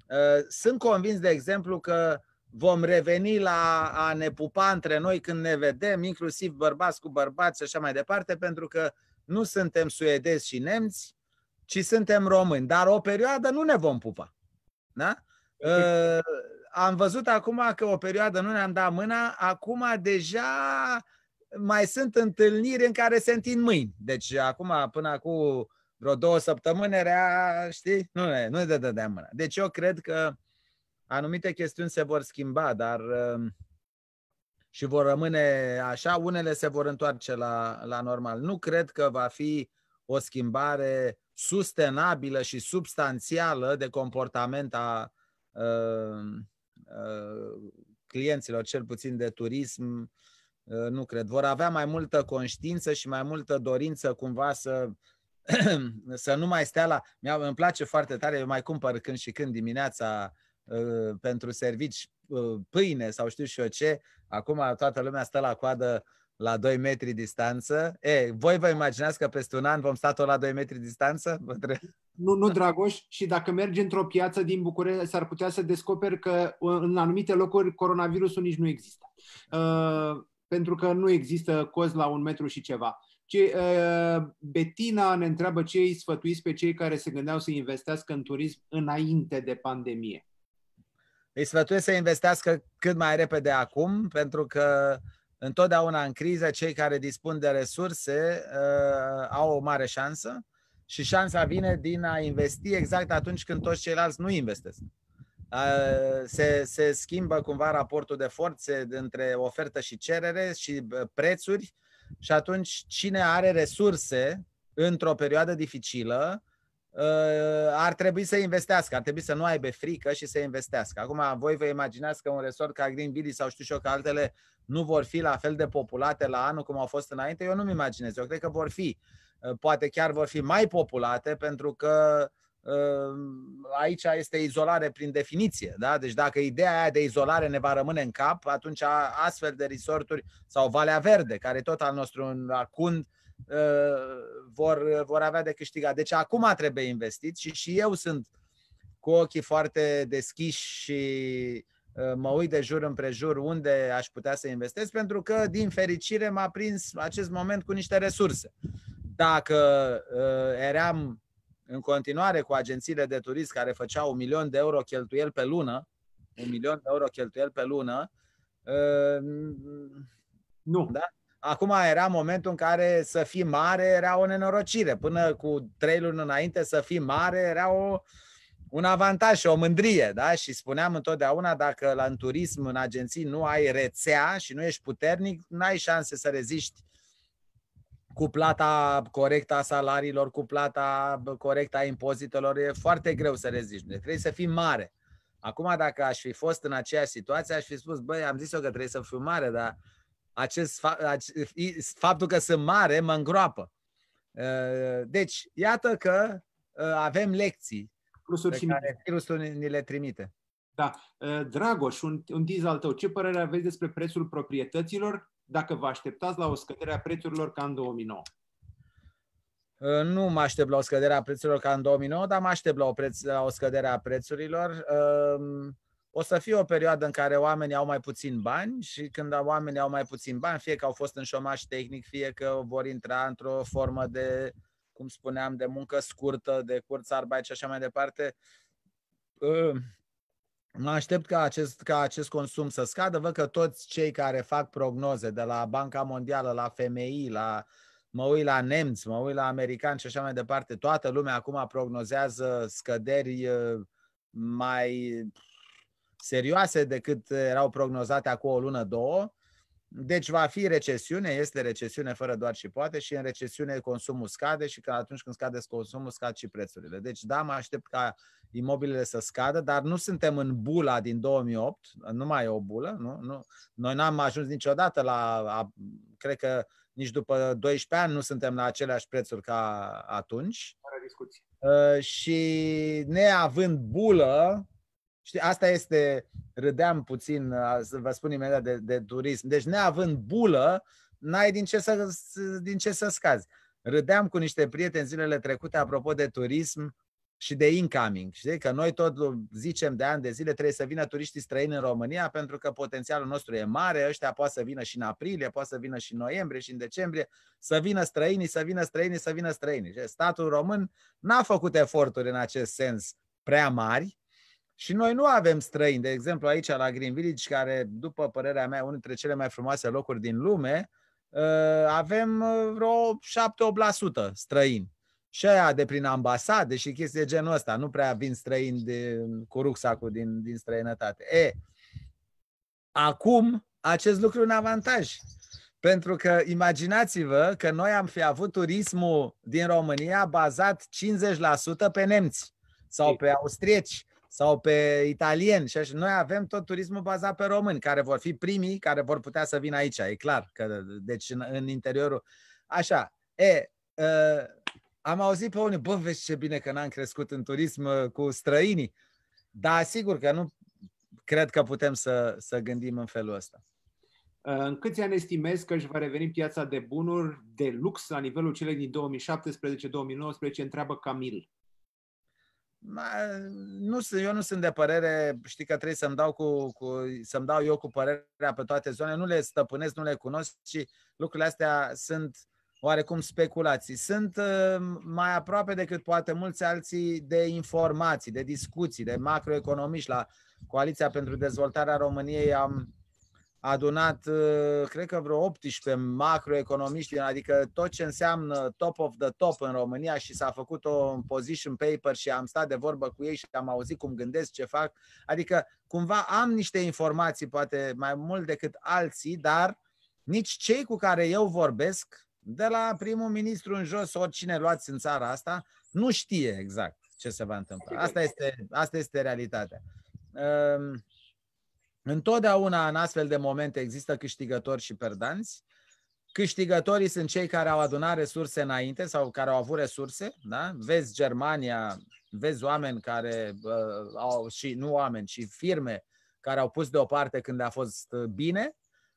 uh, sunt convins, de exemplu, că vom reveni la a ne pupa între noi când ne vedem, inclusiv bărbați cu bărbați și așa mai departe, pentru că nu suntem suedezi și nemți, ci suntem români. Dar o perioadă nu ne vom pupa. Da? Uh, am văzut acum că o perioadă nu ne-am dat mâna, acum deja mai sunt întâlniri în care se întind mâini. Deci acum, până acum vreo două săptămâni era, știi, nu ne, nu ne dădeam mâna. Deci eu cred că anumite chestiuni se vor schimba, dar um, și vor rămâne așa, unele se vor întoarce la, la normal. Nu cred că va fi o schimbare sustenabilă și substanțială de comportament a uh, Uh, clienților, cel puțin de turism, uh, nu cred. Vor avea mai multă conștiință și mai multă dorință cumva să, să nu mai stea la... Îmi place foarte tare, eu mai cumpăr când și când dimineața uh, pentru servici pâine sau știu și eu ce. Acum toată lumea stă la coadă la 2 metri distanță. E, voi vă imaginați că peste un an vom sta tot la 2 metri distanță? nu, nu Dragoș, și dacă mergi într-o piață din București, s-ar putea să descoperi că în anumite locuri coronavirusul nici nu există. Uh, pentru că nu există cozi la un metru și ceva. Ce, uh, Betina ne întreabă ce îi sfătuiți pe cei care se gândeau să investească în turism înainte de pandemie. Îi sfătuiesc să investească cât mai repede acum, pentru că întotdeauna în criză cei care dispun de resurse uh, au o mare șansă. Uh, și șansa vine din a investi exact atunci când toți ceilalți nu investesc. Se, se schimbă cumva raportul de forțe între ofertă și cerere și prețuri și atunci cine are resurse într-o perioadă dificilă ă, ar trebui să investească, ar trebui să nu aibă frică și să investească. Acum, voi vă imaginați că un resort ca Green Billy sau știu și eu că altele nu vor fi la fel de populate la anul cum au fost înainte? Eu nu-mi imaginez, eu cred că vor fi. Eh, poate chiar vor fi mai populate, pentru că eh, aici este izolare prin definiție. Da? Deci dacă ideea aia de izolare ne va rămâne în cap, atunci astfel de resorturi sau Valea Verde, care tot al nostru în acund, eh, vor, vor avea de câștigat. Deci acum trebuie investit și și eu sunt cu ochii foarte deschiși și mă uit de jur împrejur unde aș putea să investesc, pentru că, din fericire, m-a prins acest moment cu niște resurse. Dacă uh, eram în continuare cu agențiile de turism care făceau un milion de euro cheltuieli pe lună, un milion de euro cheltuieli pe lună, uh, nu. Da? Acum era momentul în care să fii mare era o nenorocire. Până cu trei luni înainte să fii mare era o, un avantaj și o mândrie. Da? Și spuneam întotdeauna, dacă la în turism, în agenții, nu ai rețea și nu ești puternic, n-ai șanse să reziști cu plata corectă a salariilor, cu plata corectă a impozitelor, e foarte greu să rezici. Deci trebuie să fii mare. Acum, dacă aș fi fost în aceeași situație, aș fi spus, băi, am zis eu că trebuie să fiu mare, dar acest faptul că sunt mare mă îngroapă. Ă, deci, iată că ă, avem lecții Plusuri pe care virusul ni le trimite. Da. Ă, Dragoș, un, un diz al tău, ce părere aveți despre prețul proprietăților dacă vă așteptați la o scădere a prețurilor ca în 2009? Uh, nu mă aștept la o scădere a prețurilor ca în 2009, dar mă aștept la o, preț, la o scădere a prețurilor. Um, o să fie o perioadă în care oamenii au mai puțin bani și când oamenii au mai puțin bani, fie că au fost în șomaș tehnic, fie că vor intra într-o formă de, cum spuneam, de muncă scurtă, de curț arbait și așa mai departe, uh, Mă aștept ca acest, ca acest consum să scadă. Văd că toți cei care fac prognoze, de la Banca Mondială, la FMI, la, mă uit la nemți, mă uit la americani și așa mai departe, toată lumea acum prognozează scăderi mai serioase decât erau prognozate acum o lună, două. Deci va fi recesiune, este recesiune fără doar și poate și în recesiune consumul scade și că atunci când scade consumul scad și prețurile. Deci da, mă aștept ca imobilele să scadă, dar nu suntem în bula din 2008, nu mai e o bulă, nu? nu. Noi n-am ajuns niciodată la, a, cred că nici după 12 ani nu suntem la aceleași prețuri ca atunci. Fără discuție. Uh, și neavând bulă, Știi, asta este, râdeam puțin, vă spun imediat, de, de turism. Deci neavând bulă, n-ai din ce, să, din ce să scazi. Râdeam cu niște prieteni zilele trecute apropo de turism și de incoming. Știi că noi tot zicem de ani de zile trebuie să vină turiștii străini în România pentru că potențialul nostru e mare, ăștia poate să vină și în aprilie, poate să vină și în noiembrie și în decembrie, să vină străinii, să vină străinii, să vină străinii. Statul român n-a făcut eforturi în acest sens prea mari, și noi nu avem străini. De exemplu, aici la Green Village, care, după părerea mea, unul dintre cele mai frumoase locuri din lume, ă, avem ă, vreo 7-8% străini. Și aia de prin ambasade și chestii de genul ăsta. Nu prea vin străini de, cu rucsacul din, din străinătate. E, acum, acest lucru e un avantaj. Pentru că imaginați-vă că noi am fi avut turismul din România bazat 50% pe nemți sau pe austrieci sau pe italieni și așa. Noi avem tot turismul bazat pe români, care vor fi primii care vor putea să vină aici, e clar. Că, deci în, în interiorul... Așa, e, uh, am auzit pe unii, bă, vezi ce bine că n-am crescut în turism ă, cu străinii. Dar sigur că nu cred că putem să, să gândim în felul ăsta. Ă, în câți ani estimez că își va reveni piața de bunuri de lux la nivelul celei din 2017-2019? Întreabă Camil nu, eu nu sunt de părere, știi că trebuie să-mi dau, cu, cu, să-mi dau eu cu părerea pe toate zonele, nu le stăpânesc, nu le cunosc și lucrurile astea sunt oarecum speculații. Sunt uh, mai aproape decât poate mulți alții de informații, de discuții, de macroeconomiști. La Coaliția pentru Dezvoltarea României am a adunat, uh, cred că vreo 18 macroeconomiști, adică tot ce înseamnă top of the top în România și s-a făcut o position paper și am stat de vorbă cu ei și am auzit cum gândesc, ce fac. Adică cumva am niște informații, poate mai mult decât alții, dar nici cei cu care eu vorbesc, de la primul ministru în jos, oricine luați în țara asta, nu știe exact ce se va întâmpla. Asta este, asta este realitatea. Ehm, Întotdeauna în astfel de momente există câștigători și perdanți. Câștigătorii sunt cei care au adunat resurse înainte sau care au avut resurse. Da? Vezi Germania, vezi oameni care uh, au, și nu oameni, și firme care au pus deoparte când a fost uh, bine.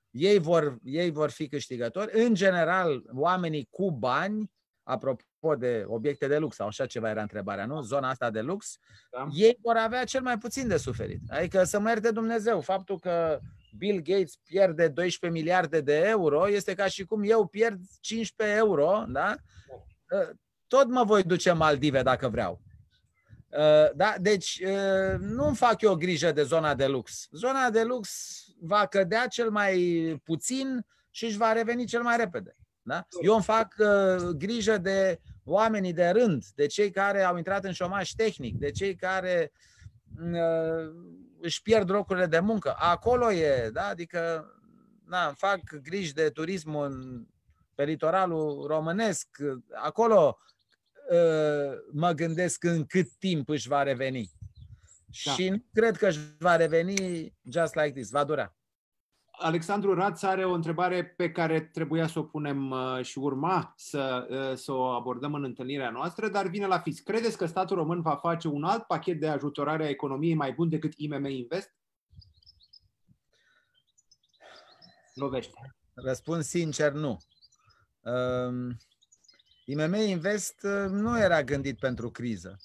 Ei vor, ei vor fi câștigători. În general, oamenii cu bani apropo de obiecte de lux sau așa ceva era întrebarea, nu? Zona asta de lux, da. ei vor avea cel mai puțin de suferit. Adică să mă ierte Dumnezeu, faptul că Bill Gates pierde 12 miliarde de euro este ca și cum eu pierd 15 euro, da? da. Ă, tot mă voi duce în Maldive dacă vreau. Ă, da? Deci ă, nu-mi fac eu grijă de zona de lux. Zona de lux va cădea cel mai puțin și își va reveni cel mai repede. Da? Eu îmi fac uh, grijă de oamenii de rând, de cei care au intrat în șomaș tehnic, de cei care mm, uh, își pierd locurile de muncă. Acolo e, da? adică na, îmi fac griji de turismul în, pe litoralul românesc. Acolo uh, mă gândesc în cât timp își va reveni. Da. Și nu cred că își va reveni just like this, va dura. Alexandru Raț are o întrebare pe care trebuia să o punem uh, și urma să, uh, să o abordăm în întâlnirea noastră, dar vine la fix. Credeți că statul român va face un alt pachet de ajutorare a economiei mai bun decât IMM Invest? Lovește. Răspund sincer, nu. Um, IMM Invest uh, nu era gândit pentru criză.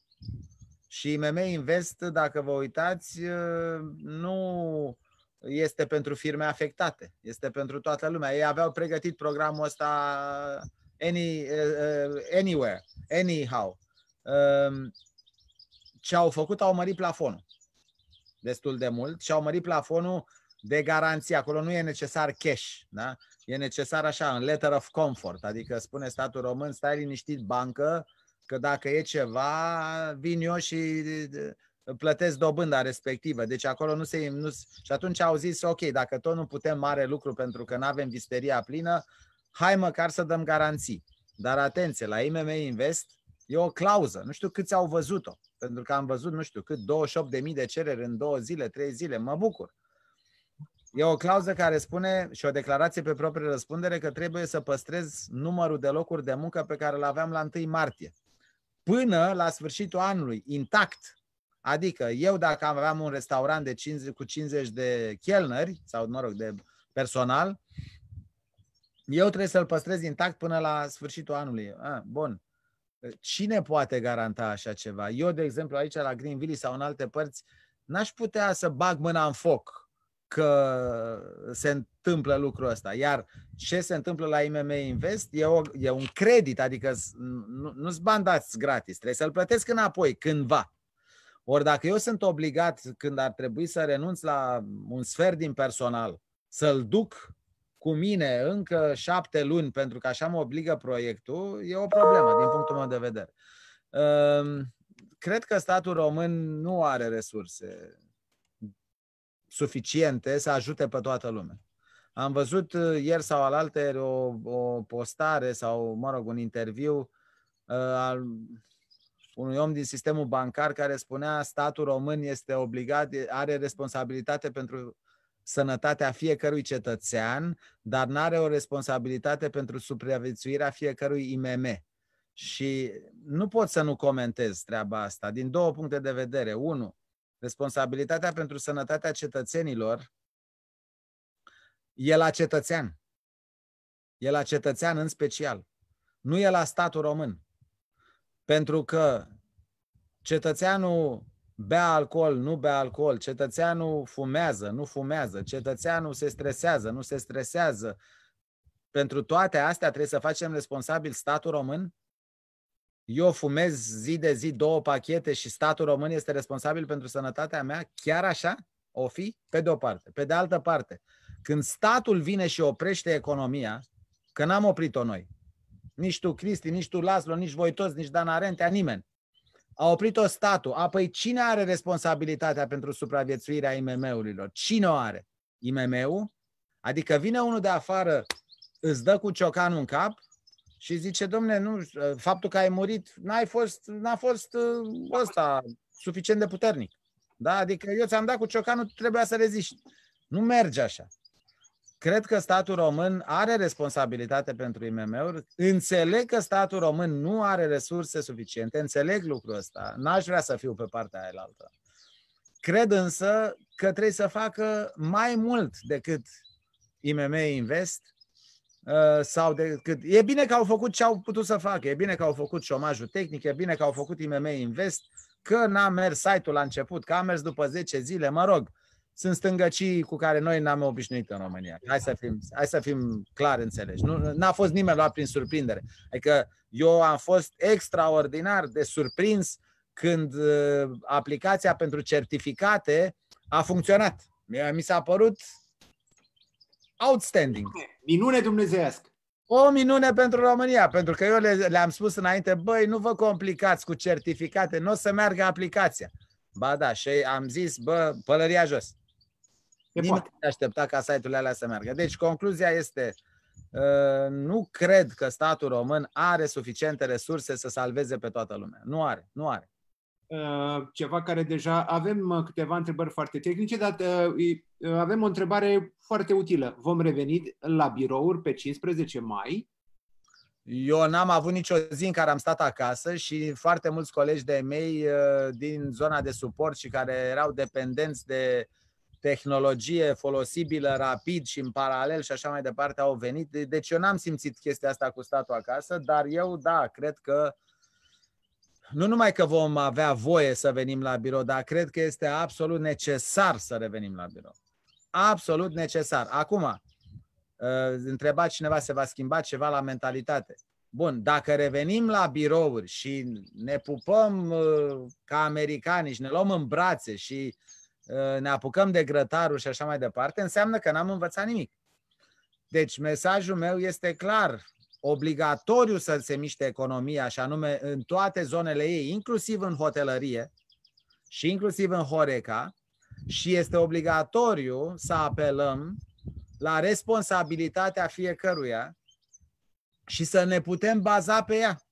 Și IMM Invest, dacă vă uitați, nu este pentru firme afectate, este pentru toată lumea. Ei aveau pregătit programul ăsta any, uh, anywhere, anyhow. Uh, ehm, ce au făcut, au mărit plafonul destul de mult și au mărit plafonul de garanție. Acolo nu e necesar cash, da? e necesar așa, în letter of comfort, adică spune statul român, stai liniștit bancă, că dacă e ceva, vin eu și plătesc dobânda respectivă. Deci acolo nu se... Nu, și atunci au zis, ok, dacă tot nu putem mare lucru pentru că nu avem visteria plină, hai măcar să dăm garanții. Dar atenție, la IMM Invest e o clauză. Nu știu câți au văzut-o, pentru că am văzut, nu știu cât, 28.000 de cereri în două zile, trei zile, mă bucur. E o clauză care spune și o declarație pe proprie răspundere că trebuie să păstrez numărul de locuri de muncă pe care îl aveam la 1 martie. Până la sfârșitul anului, intact, Adică eu dacă aveam un restaurant de 50, cu 50 de chelneri sau, mă rog, de personal, eu trebuie să-l păstrez intact până la sfârșitul anului. Ah, bun. Cine poate garanta așa ceva? Eu, de exemplu, aici la Green Village sau în alte părți, n-aș putea să bag mâna în foc că se întâmplă lucrul ăsta. Iar ce se întâmplă la IMM Invest e, o, e un credit, adică nu, nu-ți bani dați gratis, trebuie să-l plătesc înapoi, cândva. Ori dacă eu sunt obligat când ar trebui să renunț la un sfert din personal, să-l duc cu mine încă șapte luni pentru că așa mă obligă proiectul, e o problemă din punctul meu de vedere. Ehm, cred că statul român nu are resurse suficiente să ajute pe toată lumea. Am văzut eh, ieri sau alaltă o, o postare sau, mă rog, un interviu eh, al unui om din sistemul bancar care spunea statul român este obligat, are responsabilitate pentru sănătatea fiecărui cetățean, dar nu are o responsabilitate pentru supraviețuirea fiecărui IMM. Și nu pot să nu comentez treaba asta din două puncte de vedere. Unu, responsabilitatea pentru sănătatea cetățenilor e la cetățean. E la cetățean în special. Nu e la statul român pentru că cetățeanul bea alcool, nu bea alcool, cetățeanul fumează, nu fumează, cetățeanul se stresează, nu se stresează. Pentru toate astea trebuie să facem responsabil statul român? Eu fumez zi de zi două pachete și statul român este responsabil pentru sănătatea mea? Chiar așa? O fi? Pe de o parte. Pe de altă parte, când statul vine și oprește economia, că n-am oprit-o noi, nici tu Cristi, nici tu Laslo, nici voi toți, nici Dan Arentea, nimeni. A oprit-o statul. Apoi cine are responsabilitatea pentru supraviețuirea IMM-urilor? Cine o are? IMM-ul? Adică vine unul de afară, îți dă cu ciocanul în cap și zice, domne, nu, faptul că ai murit n-ai fost, n-a fost uh, ăsta suficient de puternic. Da? Adică eu ți-am dat cu ciocanul, trebuia să reziști. Nu merge așa. Cred că statul român are responsabilitate pentru IMM-uri, înțeleg că statul român nu are resurse suficiente, înțeleg lucrul ăsta, n-aș vrea să fiu pe partea aia altă. Cred însă că trebuie să facă mai mult decât IMM Invest uh, sau decât... E bine că au făcut ce au putut să facă, e bine că au făcut șomajul tehnic, e bine că au făcut IMM Invest, că n-a mers site-ul la început, că a mers după 10 zile, mă rog sunt stângăcii cu care noi n-am obișnuit în România. Hai să fim, hai să fim clar înțelegi. Nu, n-a fost nimeni luat prin surprindere. Adică eu am fost extraordinar de surprins când uh, aplicația pentru certificate a funcționat. Mi s-a părut outstanding. Minune dumnezeiască. O minune pentru România, pentru că eu le, le-am spus înainte, băi, nu vă complicați cu certificate, nu o să meargă aplicația. Ba da, și am zis, bă, pălăria jos nimic Nimeni poate. nu aștepta ca site-urile alea să meargă. Deci concluzia este, uh, nu cred că statul român are suficiente resurse să salveze pe toată lumea. Nu are, nu are. Uh, ceva care deja avem uh, câteva întrebări foarte tehnice, dar avem o întrebare foarte utilă. Vom reveni la birouri pe 15 mai. Eu n-am avut nicio zi în care am stat acasă și foarte mulți colegi de mei din zona de suport și care erau dependenți de tehnologie folosibilă rapid și în paralel și așa mai departe au venit. Deci eu n-am simțit chestia asta cu statul acasă, dar eu, da, cred că nu numai că vom avea voie să venim la birou, dar cred că este absolut necesar să revenim la birou. Absolut necesar. Acum, uh, întreba cineva, se va schimba ceva la mentalitate. Bun, dacă revenim la birouri și ne pupăm uh, ca americani și ne luăm în brațe și uh, Ă, ne apucăm de grătarul și așa mai departe, înseamnă că n-am învățat nimic. Deci mesajul meu este clar, obligatoriu să se miște economia și anume în toate zonele ei, inclusiv în hotelărie și inclusiv în Horeca și este obligatoriu să apelăm la responsabilitatea fiecăruia și să ne putem baza pe ea.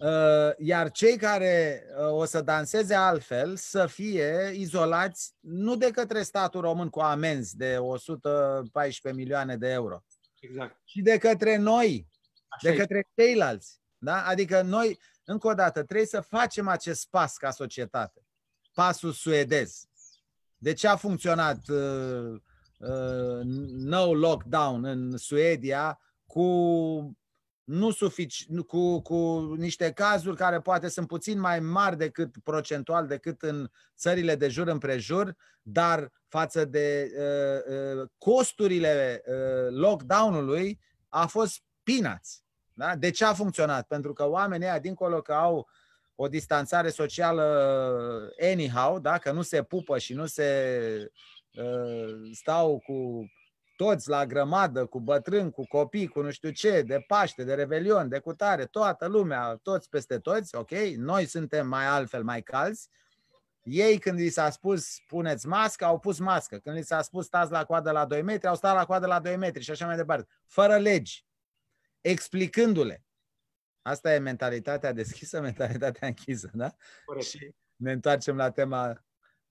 Ă, iar cei care ă, o să danseze altfel să fie izolați nu de către statul român cu amenzi de 114 milioane de euro, exact. ci de către noi, Așa de e. ceilalți. Da? Adică noi, încă o dată, trebuie să facem acest pas ca societate. Pasul suedez. De ce a funcționat uh, uh, no lockdown în Suedia cu nu sufici, cu, cu niște cazuri care poate sunt puțin mai mari decât procentual decât în țările de jur împrejur, dar față de uh, uh, costurile uh, lockdown-ului a fost pinați. Da? De ce a funcționat? Pentru că oamenii dincolo că au o distanțare socială uh, anyhow, da? că nu se pupă și nu se uh, stau cu toți la grămadă, cu bătrâni, cu copii, cu nu știu ce, de Paște, de Revelion, de cutare, toată lumea, toți peste toți, ok? Noi suntem mai altfel, mai calzi. Ei, când li s-a spus puneți mască, au pus mască. Când li s-a spus stați la coadă la 2 metri, au stat la coadă la 2 metri și așa mai departe. Fără legi. Explicându-le. Asta e mentalitatea deschisă, mentalitatea închisă, da? Fără. Și ne întoarcem la tema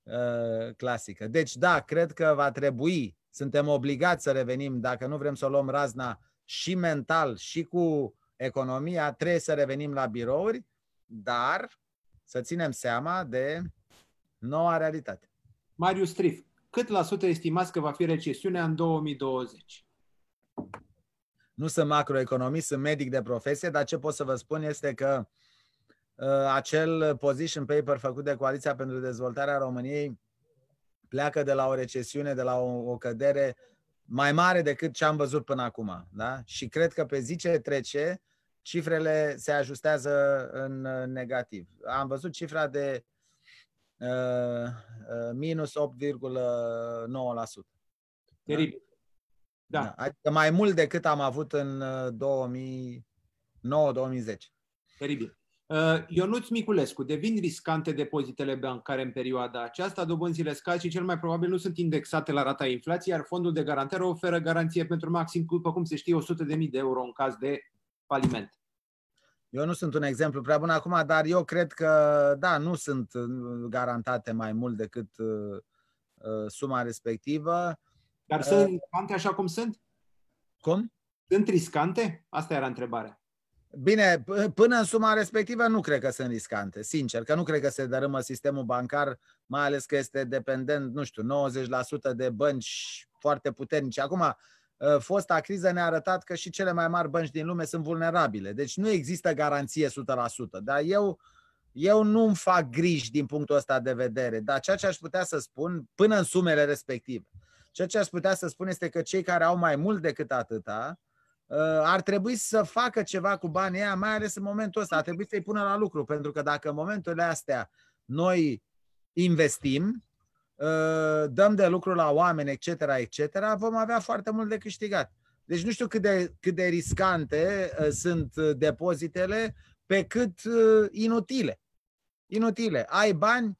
uh, clasică. Deci, da, cred că va trebui suntem obligați să revenim, dacă nu vrem să o luăm razna și mental și cu economia, trebuie să revenim la birouri, dar să ținem seama de noua realitate. Marius Trif, cât la sută estimați că va fi recesiunea în 2020? Nu sunt macroeconomist, sunt medic de profesie, dar ce pot să vă spun este că uh, acel uh, position paper făcut de Coaliția pentru Dezvoltarea României pleacă de la o recesiune, de la o, o cădere mai mare decât ce am văzut până acum. Da? Și cred că pe zi ce trece, cifrele se ajustează în negativ. Am văzut cifra de uh, uh, minus 8,9%. Da? Teribil. Da. da. Adică mai mult decât am avut în 2009-2010. Uh, Teribil. Uh, Ionuț Miculescu, devin riscante depozitele bancare în perioada aceasta, dobânzile scad și cel mai probabil nu sunt indexate la rata inflației, iar fondul de garantare oferă garanție pentru maxim, după cum se știe, 100.000 de euro în caz de faliment. Eu nu sunt un exemplu prea bun acum, dar eu cred că, da, nu sunt uh, garantate mai mult decât uh, uh suma respectivă. Dar sunt riscante așa cum sunt? Cum? Sunt riscante? Asta era întrebarea. Bine, până în suma respectivă nu cred că sunt riscante, sincer, că nu cred că se dărâmă sistemul bancar, mai ales că este dependent, nu știu, 90% de bănci foarte puternice. Acum, ă, fosta criză ne-a arătat că și cele mai mari bănci din lume sunt vulnerabile, deci nu există garanție 100%, dar eu, eu nu-mi fac griji din punctul ăsta de vedere, dar ceea ce aș putea să spun, până în sumele respective, ceea ce aș putea să spun este că cei care au mai mult decât atâta, Uh, ar trebui să facă ceva cu banii ăia, mai ales în momentul ăsta. Ar trebui să-i pună la lucru, pentru că dacă în momentul astea noi investim, uh, dăm de lucru la oameni, etc., etc., vom avea foarte mult de câștigat. Deci nu știu cât de, cât de riscante uh, sunt depozitele, pe cât inutile. Inutile. Ai bani,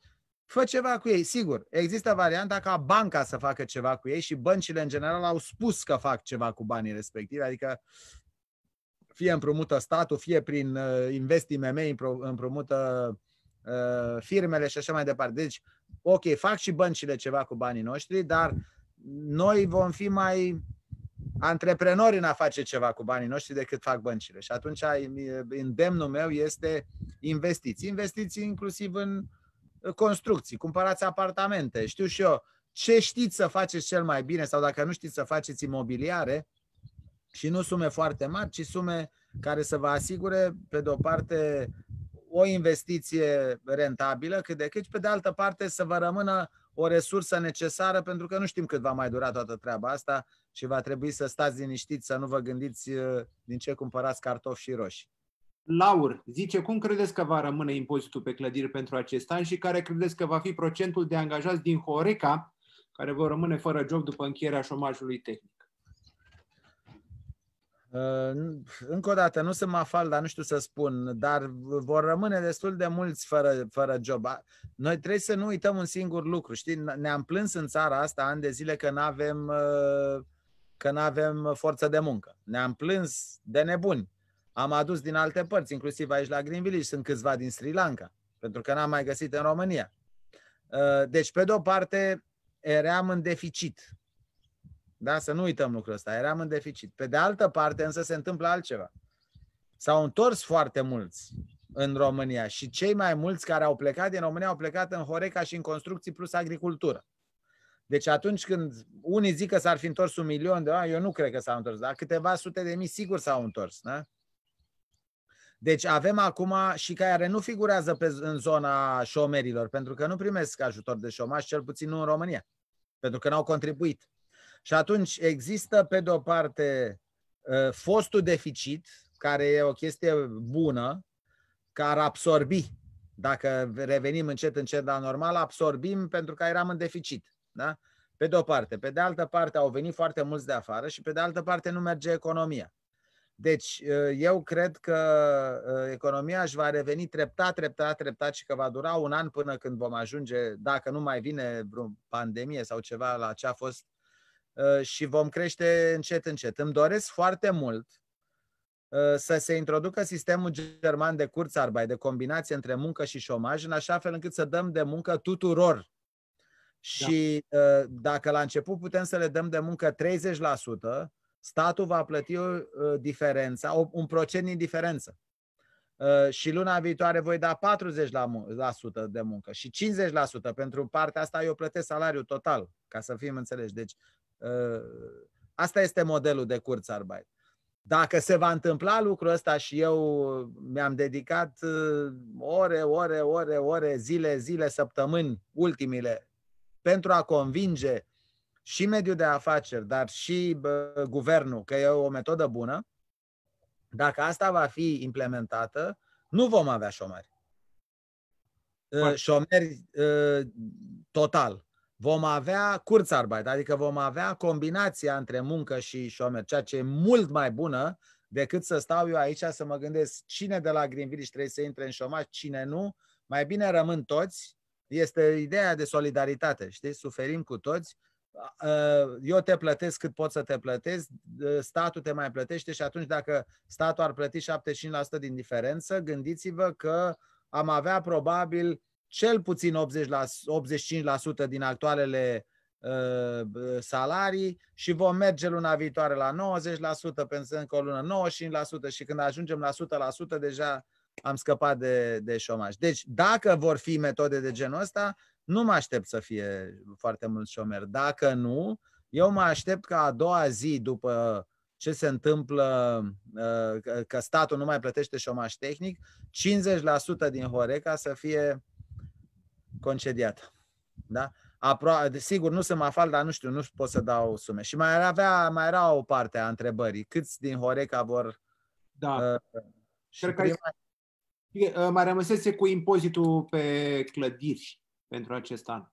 fă ceva cu ei. Sigur, există varianta ca banca să facă ceva cu ei și băncile în general au spus că fac ceva cu banii respectivi, adică fie împrumută statul, fie prin uh, investimeme IMM împrumută uh, firmele și așa mai departe. Deci, ok, fac și băncile ceva cu banii noștri, dar noi vom fi mai antreprenori în a face ceva cu banii noștri decât fac băncile. Și atunci îndemnul meu este investiții. Investiții inclusiv în uh, construcții, cumpărați apartamente, știu și eu, ce știți să faceți cel mai bine sau dacă nu știți să faceți imobiliare și nu sume foarte mari, ci sume care să vă asigure, pe de o parte, o investiție rentabilă cât de cât și pe de altă parte să vă rămână o resursă necesară pentru că nu știm cât va mai dura toată treaba asta și va trebui să stați liniștiți, să nu vă gândiți uh, din ce cumpărați cartofi și roșii. Laur zice, cum credeți că va rămâne impozitul pe clădiri pentru acest an și care credeți că va fi procentul de angajați din Horeca care vor rămâne fără job după încheierea șomajului tehnic? Uh, încă o dată, nu sunt mafal, dar nu știu să spun, dar vor rămâne destul de mulți fără, fără job. Noi trebuie să nu uităm un singur lucru, știi? Ne-am plâns în țara asta ani de zile că nu avem uh, că nu avem forță de muncă. Ne-am plâns de nebuni am adus din alte părți, inclusiv aici la Green Village, sunt câțiva din Sri Lanka, pentru că n-am mai găsit în România. Uh, deci, pe de-o parte, eram în deficit. Da? Să nu uităm lucrul ăsta, eram în deficit. Pe de altă parte, însă, se întâmplă altceva. S-au întors foarte mulți în România și cei mai mulți care au plecat din România au plecat în Horeca și în construcții plus agricultură. Deci atunci când unii zic că s-ar fi întors un milion de oameni, eu nu cred că s-au întors, dar câteva sute de mii sigur s-au întors. Da? Deci avem acum și care nu figurează pe, în zona șomerilor, pentru că nu primesc ajutor de șomaș, cel puțin nu în România, pentru că n-au contribuit. Și atunci există, pe de o parte, ă, fostul deficit, care e o chestie bună, care ar absorbi, dacă revenim încet încet la normal, absorbim pentru că eram în deficit. Da? Pe de o parte. Pe de altă parte au venit foarte mulți de afară și pe de altă parte nu merge economia. Deci, ă, eu cred că ă, economia își va reveni treptat, treptat, treptat și că va dura un an până când vom ajunge, dacă nu mai vine vreo pandemie sau ceva la ce a fost, ă, și vom crește încet, încet. Îmi doresc foarte mult să se introducă sistemul german de Kurzarbeit, de combinație între muncă și șomaj, în așa fel încât să dăm de muncă tuturor. Da. Și da. dacă la început putem să le dăm de muncă 30%, statul va plăti uh, o diferență, un procent din diferență. Uh, și luna viitoare voi da 40% de muncă și 50%. Pentru partea asta eu plătesc salariul total, ca să fim înțeleși. Deci uh, asta este modelul de Kurzarbeit. Dacă se va întâmpla lucrul ăsta și eu mi-am dedicat ore, ore, ore, ore, zile, zile, săptămâni, ultimile, pentru a convinge uh, și mediul de afaceri, dar și bă, guvernul, că e o metodă bună, dacă asta va fi implementată, nu vom avea șomeri. Șomeri ă, total. Vom avea curțarbeit, adică vom avea combinația între muncă și șomer, ceea ce e mult mai bună decât să stau eu aici să mă gândesc cine de la Green Village trebuie să intre în șomaj, cine nu. Mai bine rămân toți. Este ideea de solidaritate, știi? Suferim cu toți eu te plătesc cât pot să te plătesc, statul te mai plătește și atunci dacă statul ar plăti 75% din diferență, gândiți-vă că am avea probabil cel puțin 80 la, 85% din actualele uh, salarii și vom merge luna viitoare la 90%, pentru încă o lună 95% și când ajungem la 100% deja am scăpat de, de șomaj. Deci dacă vor fi metode de genul ăsta, nu mă aștept să fie foarte mulți șomeri. Dacă nu, eu mă aștept ca a doua zi după ce se întâmplă, uh, că statul nu mai plătește șomaș tehnic, 50% din Horeca să fie concediat. Da? Apro- sigur, nu sunt afal, dar nu știu, nu pot să dau sume. Și mai, avea, mai era o parte a întrebării. Câți din Horeca vor... Da. Uh, și prima... ai... Uh, mai rămăsese cu impozitul pe clădiri pentru acest an?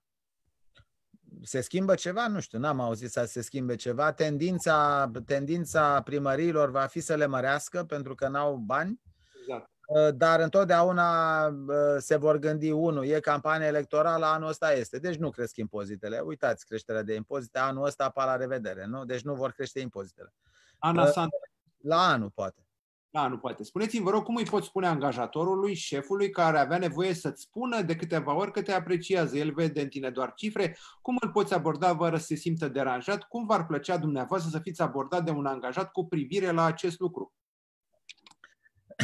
Se schimbă ceva? Nu știu, n-am auzit să se schimbe ceva. Tendința, tendința primăriilor va fi să le mărească pentru că n-au bani. Exact uh, dar întotdeauna uh, se vor gândi, unul, e campanie electorală, anul ăsta este, deci nu cresc impozitele. Uitați creșterea de impozite, anul ăsta, pa la revedere, nu? Deci nu vor crește impozitele. Ana uh, la anul, poate. Da, nu poate. Spuneți-mi, vă rog, cum îi poți spune angajatorului, șefului, care avea nevoie să-ți spună de câteva ori că te apreciază, el vede în tine doar cifre, cum îl poți aborda fără să se simtă deranjat, cum v-ar plăcea dumneavoastră să fiți abordat de un angajat cu privire la acest lucru?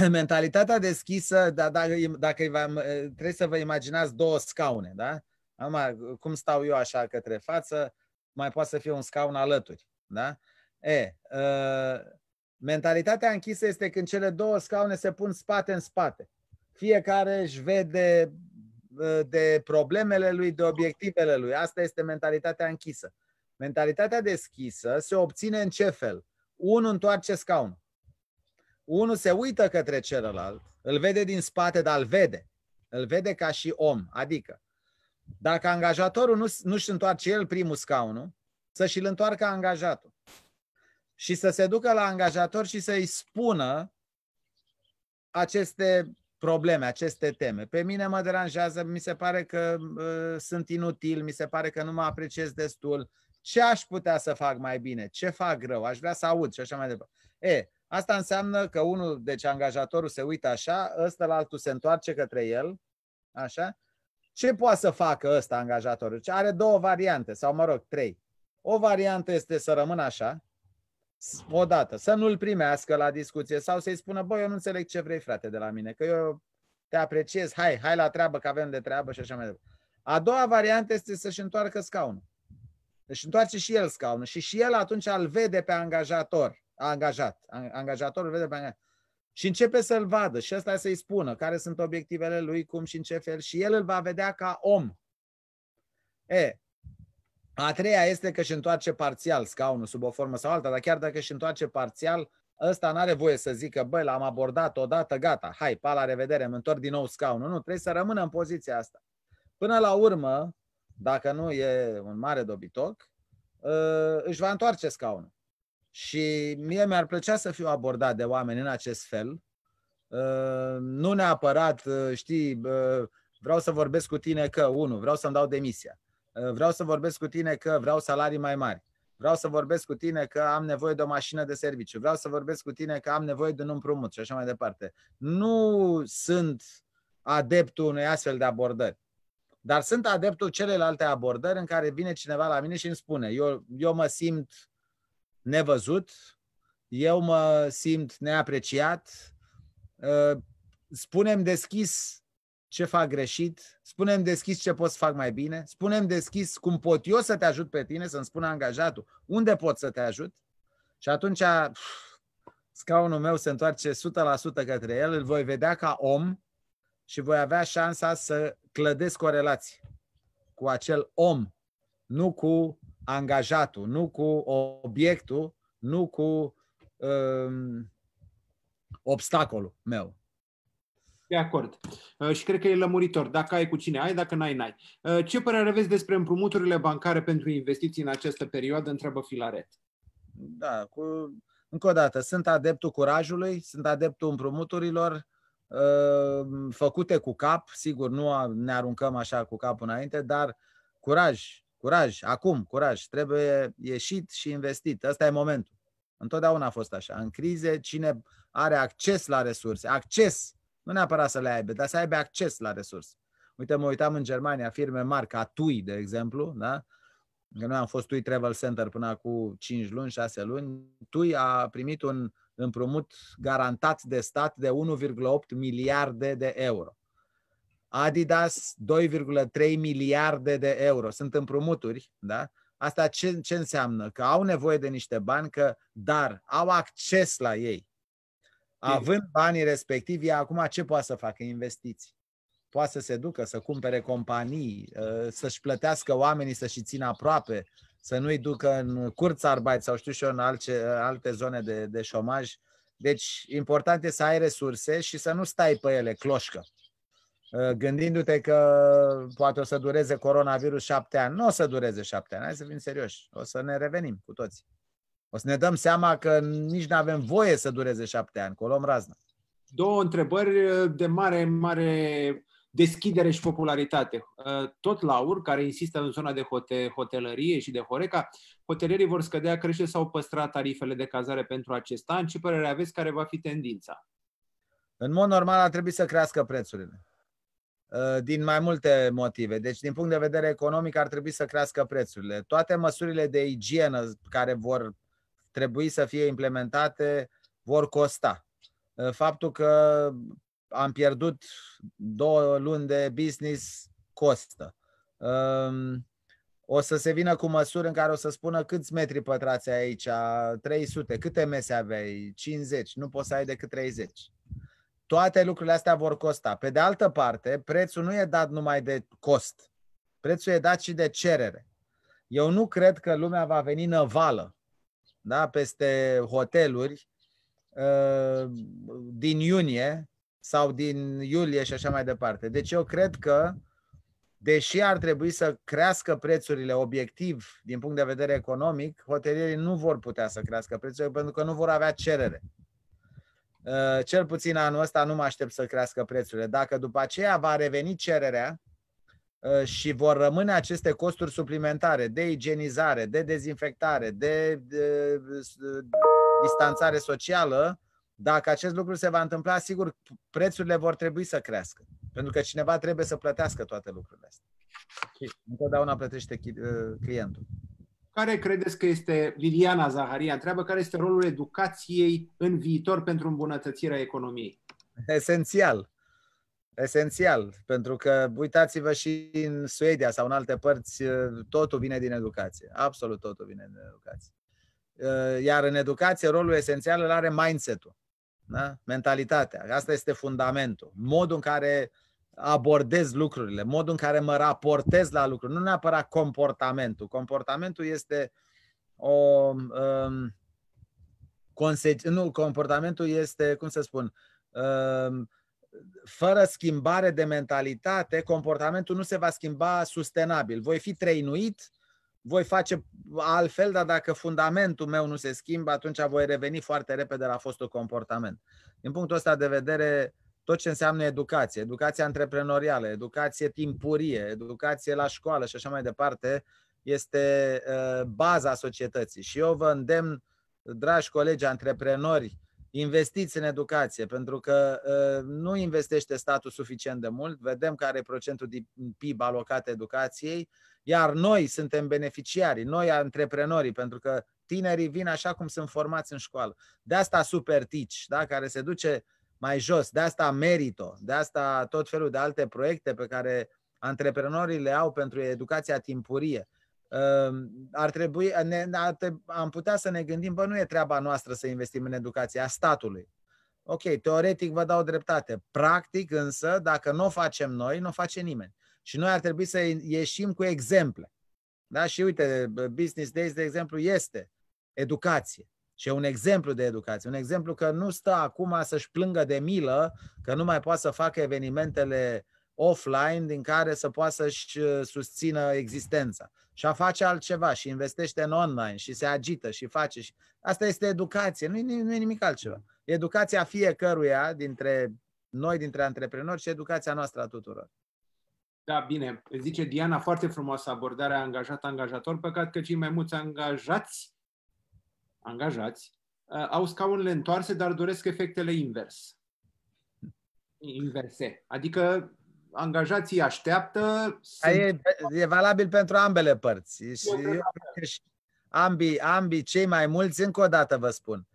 Mentalitatea deschisă, da, da dacă, dacă trebuie să vă imaginați două scaune, da? Acum, cum stau eu așa către față, mai poate să fie un scaun alături, da? E, uh, Mentalitatea închisă este când cele două scaune se pun spate în spate. Fiecare își vede ă, de problemele lui, de obiectivele lui. Asta este mentalitatea închisă. Mentalitatea deschisă se obține în ce fel? Unul întoarce scaunul. Unul se uită către celălalt, îl vede din spate, dar îl vede. Îl vede ca și om. Adică, dacă angajatorul nu, nu-și întoarce el primul scaunul, să și îl întoarcă angajatul și să se ducă la angajator și să-i spună aceste probleme, aceste teme. Pe mine mă deranjează, mi se pare că uh, sunt inutil, mi se pare că nu mă apreciez destul. Ce aș putea să fac mai bine? Ce fac rău? Aș vrea să aud și așa mai departe. E, asta înseamnă că unul, deci angajatorul se uită așa, ăsta la altul se întoarce către el, așa. Ce poate să facă ăsta angajatorul? are două variante, sau mă rog, trei. O variantă este să rămână așa, odată, să nu-l primească la discuție sau să-i spună, băi, eu nu înțeleg ce vrei, frate, de la mine, că eu te apreciez, hai, hai la treabă, că avem de treabă și așa mai departe. A doua variantă este să-și întoarcă scaunul. Deci întoarce și el scaunul și și el atunci îl vede pe angajator, angajat, angajatorul vede pe angajat. Și începe să-l vadă și ăsta să-i spună care sunt obiectivele lui, cum și în ce fel și el îl va vedea ca om. E, a treia este că își întoarce parțial scaunul sub o formă sau alta, dar chiar dacă își întoarce parțial, ăsta nu are voie să zică, băi, l-am abordat odată, gata, hai, pa, la revedere, îmi întorc din nou scaunul. Nu, trebuie să rămână în poziția asta. Până la urmă, dacă nu e un mare dobitoc, ă, își va întoarce scaunul. Și mie mi-ar plăcea să fiu abordat de oameni în acest fel. Ă, nu neapărat, ă, știi, vreau să vorbesc cu tine că, unu, vreau să-mi dau demisia. Ă, vreau să vorbesc cu tine că vreau salarii mai mari, vreau să vorbesc cu tine că am nevoie de o mașină de serviciu, vreau să vorbesc cu tine că am nevoie de un împrumut și așa mai departe. Nu sunt adeptul unei astfel de abordări. Dar sunt adeptul celelalte abordări în care vine cineva la mine și îmi spune, eu, eu mă simt nevăzut, eu mă simt neapreciat, ă, spunem deschis ce fac greșit, spunem deschis ce pot să fac mai bine, spunem deschis cum pot eu să te ajut pe tine, să-mi spună angajatul unde pot să te ajut. Și atunci pf, scaunul meu se întoarce 100% către el, îl voi vedea ca om și voi avea șansa să clădesc o relație cu acel om, nu cu angajatul, nu cu obiectul, nu cu um, obstacolul meu. De acord. Uh, și cred că e lămuritor. Dacă ai cu cine ai, dacă n-ai, n-ai. Uh, ce părere aveți despre împrumuturile bancare pentru investiții în această perioadă? Întreabă Filaret. Da, cu... încă o dată, sunt adeptul curajului, sunt adeptul împrumuturilor uh, făcute cu cap, sigur, nu ne aruncăm așa cu capul înainte, dar curaj, curaj, acum, curaj, trebuie ieșit și investit. Ăsta e momentul. Întotdeauna a fost așa. În crize, cine are acces la resurse, acces nu neapărat să le aibă, dar să aibă acces la resurse. Uite, mă uitam în Germania, firme mari ca TUI, de exemplu, da? Că noi am fost TUI Travel Center până acum 5 luni, 6 luni. TUI a primit un împrumut garantat de stat de 1,8 miliarde de euro. Adidas 2,3 miliarde de euro. Sunt împrumuturi, da? Asta ce, ce înseamnă? Că au nevoie de niște bani, că, dar au acces la ei. Având banii respectivi, ea acum ce poate să facă? Investiții. Poate să se ducă, să cumpere companii, ă, să-și plătească oamenii să-și țină aproape, să nu-i ducă în arbați sau știu și eu în alte, alte zone de, de șomaj. Deci, important e să ai resurse și să nu stai pe ele, cloșcă. Ă, gândindu-te că poate o să dureze coronavirus șapte ani. Nu o să dureze șapte ani, hai să fim serioși. O să ne revenim cu toți. O să ne dăm seama că nici nu avem voie să dureze șapte ani, că o luăm raznă. Două întrebări de mare, mare deschidere și popularitate. Uh, tot Laur, care insistă în zona de hote, hotelărie și de Horeca, hotelierii vor scădea, crește sau păstra tarifele de cazare pentru acest an? Ce părere aveți care va fi tendința? În mod normal ar trebui să crească prețurile. Uh, din mai multe motive. Deci, din punct de vedere economic, ar trebui să crească prețurile. Toate măsurile de igienă care vor trebui să fie implementate vor costa. Ă, faptul că am pierdut două luni de business costă. O să se vină cu măsuri în care o să spună câți metri pătrați ai aici, 300, câte mese aveai, 50, nu poți să ai decât 30. Toate lucrurile astea vor costa. Pe de altă parte, prețul nu e dat numai de cost. Prețul e dat și de cerere. Eu nu cred că lumea va veni năvală da? peste hoteluri uh, din iunie sau din iulie și așa mai departe. Deci eu cred că, deși ar trebui să crească prețurile obiectiv din punct de vedere economic, hotelierii nu vor putea să crească prețurile pentru că nu vor avea cerere. Uh, cel puțin anul ăsta nu mă aștept să crească prețurile. Dacă după aceea va reveni cererea, Uh, și vor rămâne aceste costuri suplimentare de igienizare, de dezinfectare, de, de, de distanțare socială, dacă acest lucru se va întâmpla, sigur, prețurile vor trebui să crească. Pentru că cineva trebuie să plătească toate lucrurile astea. Și întotdeauna plătește uh, clientul. Care credeți că este, Liliana Zaharia întreabă, care este rolul educației în viitor pentru îmbunătățirea economiei? Esențial. Esențial, pentru că uitați-vă și în Suedia sau în alte părți, ă, totul vine din educație. Absolut totul vine din educație. Ă, iar în educație, rolul esențial îl are mindset-ul, da? mentalitatea. Asta este fundamentul. Modul în care abordez lucrurile, modul în care mă raportez la lucruri, nu neapărat comportamentul. Comportamentul este o. Um, conse- nu, comportamentul este, cum să spun, um, fără schimbare de mentalitate, comportamentul nu se va schimba sustenabil. Voi fi trăinuit, voi face altfel, dar dacă fundamentul meu nu se schimbă, atunci voi reveni foarte repede la fostul comportament. Din punctul ăsta de vedere, tot ce înseamnă educație, educația antreprenorială, educație timpurie, educație la școală și așa mai departe, este uh, baza societății. Și eu vă îndemn, dragi colegi antreprenori, investiți în educație, pentru că uh, nu investește statul suficient de mult, vedem care e procentul de PIB alocat educației, iar noi suntem beneficiarii, noi antreprenorii, pentru că tinerii vin așa cum sunt formați în școală. De asta super teach, da? care se duce mai jos, de asta merito, de asta tot felul de alte proiecte pe care antreprenorii le au pentru educația timpurie. Ehm, ar trebui, ne, am putea să ne gândim, bă, nu e treaba noastră să investim în educația statului. Ok, teoretic vă dau dreptate. Practic însă, dacă nu o facem noi, nu o face nimeni. Și noi ar trebui să ieșim cu exemple. Da? Și uite, Business Days, de exemplu, este educație. Și e un exemplu de educație. Un exemplu că nu stă acum să-și plângă de milă că nu mai poate să facă evenimentele offline din care să poată să-și ă, susțină existența și a face altceva și investește în online și se agită și face. Și... Asta este educație, nu e, nu e nimic altceva. Educația fiecăruia dintre noi, dintre antreprenori și educația noastră a tuturor. Da, bine. Zice Diana, foarte frumoasă abordarea angajat-angajator. Păcat că cei mai mulți angajați, angajați uh, au scaunele întoarse, dar doresc efectele invers. Inverse. Adică angajații așteaptă. Sunt... E, e valabil pentru ambele părți. Și eu, și ambii, ambii, cei mai mulți, încă o dată vă spun,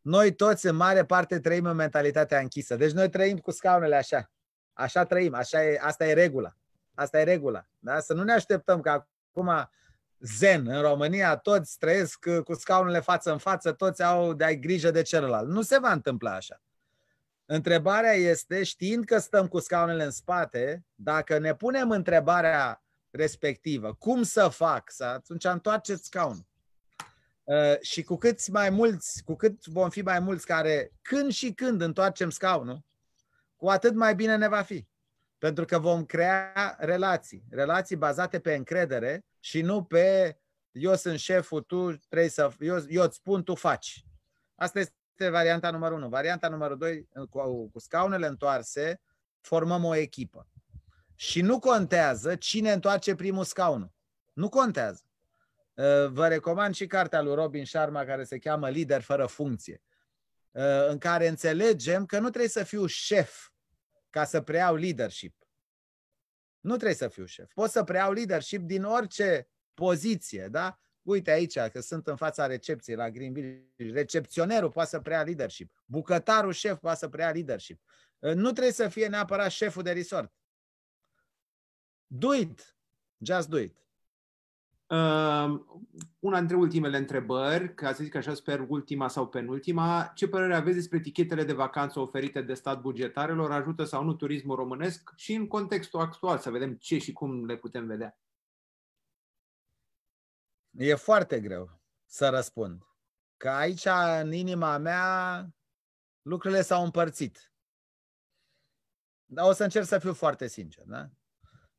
noi toți în mare parte trăim în mentalitatea închisă. Deci noi trăim cu scaunele așa. Așa trăim, așa e, asta e regula. Asta e regula. Da? Să nu ne așteptăm că acum zen în România, toți trăiesc cu scaunele față în față, toți au de ai grijă de celălalt. Nu se va întâmpla așa. Întrebarea este, știind că stăm cu scaunele în spate, dacă ne punem întrebarea respectivă, cum să fac, să atunci întoarceți scaunul. Uh, și cu cât mai mulți, cu cât vom fi mai mulți care când și când întoarcem scaunul, cu atât mai bine ne va fi. Pentru că vom crea relații, relații bazate pe încredere și nu pe eu sunt șeful, tu trebuie să, eu, eu îți spun, tu faci. Asta este este varianta numărul 1. Varianta numărul 2, cu, cu scaunele întoarse, formăm o echipă. Și nu contează cine întoarce primul scaun, Nu contează. Ă, vă recomand și cartea lui Robin Sharma care se cheamă Lider fără funcție, ă, în care înțelegem că nu trebuie să fiu șef ca să preiau leadership. Nu trebuie să fiu șef. Pot să preiau leadership din orice poziție, da? Uite aici că sunt în fața recepției la Green Village. Recepționerul poate să preia leadership. Bucătarul șef poate să preia leadership. Nu trebuie să fie neapărat șeful de resort. Do it. Just do it. Uh, una dintre ultimele întrebări, ca să zic așa, sper ultima sau penultima, ce părere aveți despre etichetele de vacanță oferite de stat bugetarelor? Ajută sau nu turismul românesc și în contextul actual, să vedem ce și cum le putem vedea? E foarte greu să răspund. Că aici, în inima mea, lucrurile s-au împărțit. Dar o să încerc să fiu foarte sincer. Da?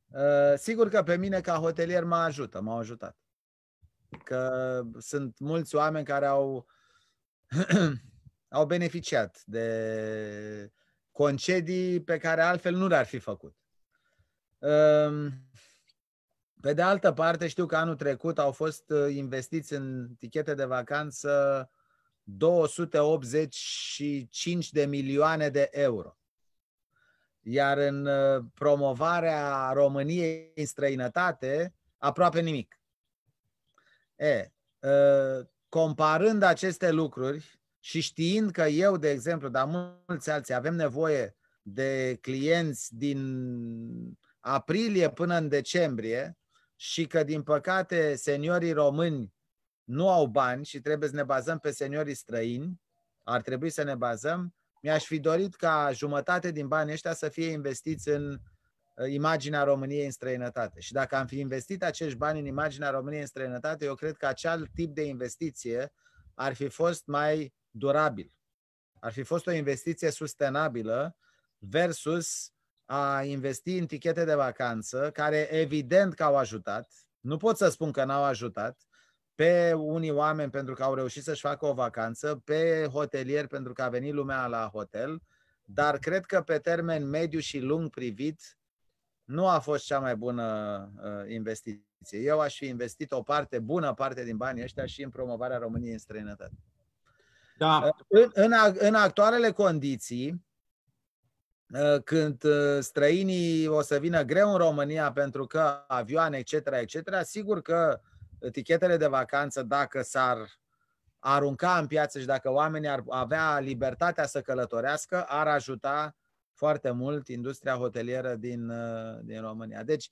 Uh, sigur că pe mine ca hotelier mă ajută, m-au ajutat. Că sunt mulți oameni care au, au beneficiat de concedii pe care altfel nu le-ar fi făcut. Uh, pe de altă parte, știu că anul trecut au fost uh, investiți în tichete de vacanță 285 de milioane de euro. Iar în uh, promovarea României în străinătate, aproape nimic. E, uh, comparând aceste lucruri și știind că eu, de exemplu, dar mulți alții, avem nevoie de clienți din aprilie până în decembrie, și că, din păcate, seniorii români nu au bani și trebuie să ne bazăm pe seniorii străini, ar trebui să ne bazăm, mi-aș fi dorit ca jumătate din banii ăștia să fie investiți în uh, imaginea României în străinătate. Și dacă am fi investit acești bani în imaginea României în străinătate, eu cred că acel tip de investiție ar fi fost mai durabil. Ar fi fost o investiție sustenabilă versus a investi în tichete de vacanță, care evident că au ajutat, nu pot să spun că n-au ajutat, pe unii oameni pentru că au reușit să-și facă o vacanță, pe hotelier pentru că a venit lumea la hotel, dar cred că pe termen mediu și lung privit nu a fost cea mai bună ă, investiție. Eu aș fi investit o parte, bună parte din banii ăștia și în promovarea României în străinătate. Da. În, în, în actualele condiții, Ă, când ă, străinii o să vină greu în România pentru că avioane, etc., etc., sigur că etichetele de vacanță, dacă s-ar arunca în piață și dacă oamenii ar avea libertatea să călătorească, ar ajuta foarte mult industria hotelieră din, ă, din România. Deci,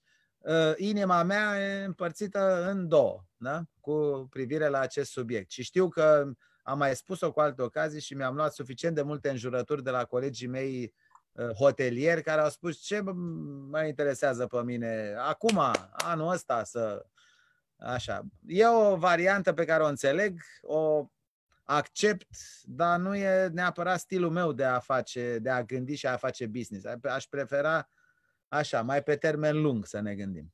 inima mea e împărțită în două da? cu privire la acest subiect. Și știu că am mai spus-o cu alte ocazii și mi-am luat suficient de multe înjurături de la colegii mei uh, Eh, hotelieri care au spus ce mă interesează pe mine acum, anul ăsta, să... Așa. E o variantă pe care o înțeleg, o accept, dar nu e neapărat stilul meu de a face, de a gândi și a face business. Aș prefera așa, mai pe termen lung să ne gândim.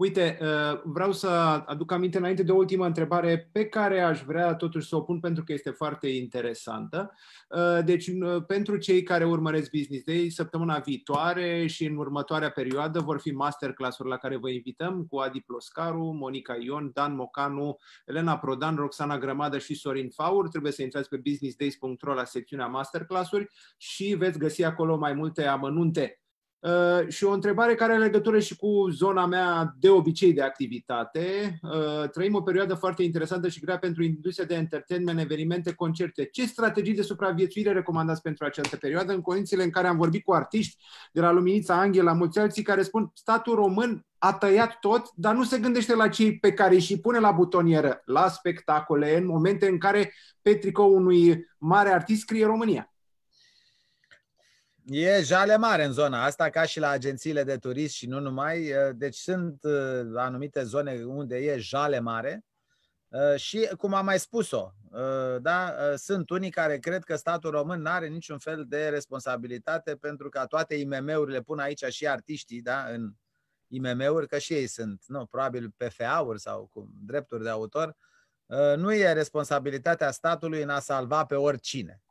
Uite, uh, vreau să aduc aminte înainte de o ultimă întrebare pe care aș vrea totuși să o pun pentru că este foarte interesantă. Uh, deci, uh, pentru cei care urmăresc Business Day, săptămâna viitoare și în următoarea perioadă vor fi masterclass-uri la care vă invităm cu Adi Ploscaru, Monica Ion, Dan Mocanu, Elena Prodan, Roxana Grămadă și Sorin Faur. Trebuie să intrați pe businessdays.ro la secțiunea masterclass-uri și veți găsi acolo mai multe amănunte Uh, și o întrebare care are legătură și cu zona mea de obicei de activitate. Uh, trăim o perioadă foarte interesantă și grea pentru industria de entertainment, evenimente, concerte. Ce strategii de supraviețuire recomandați pentru această perioadă în condițiile în care am vorbit cu artiști de la Luminița Anghel, la mulți alții care spun statul român a tăiat tot, dar nu se gândește la cei pe care îi pune la butonieră, la spectacole, în momente în care pe tricou unui mare artist scrie România. E jale mare în zona asta, ca și la agențiile de turism și nu numai. Deci sunt anumite zone unde e jale mare și, cum am mai spus-o, da, sunt unii care cred că statul român nu are niciun fel de responsabilitate pentru ca toate IMM-urile pun aici și artiștii da, în IMM-uri, că și ei sunt, nu, probabil PFA-uri sau cum, drepturi de autor, nu e responsabilitatea statului în a salva pe oricine.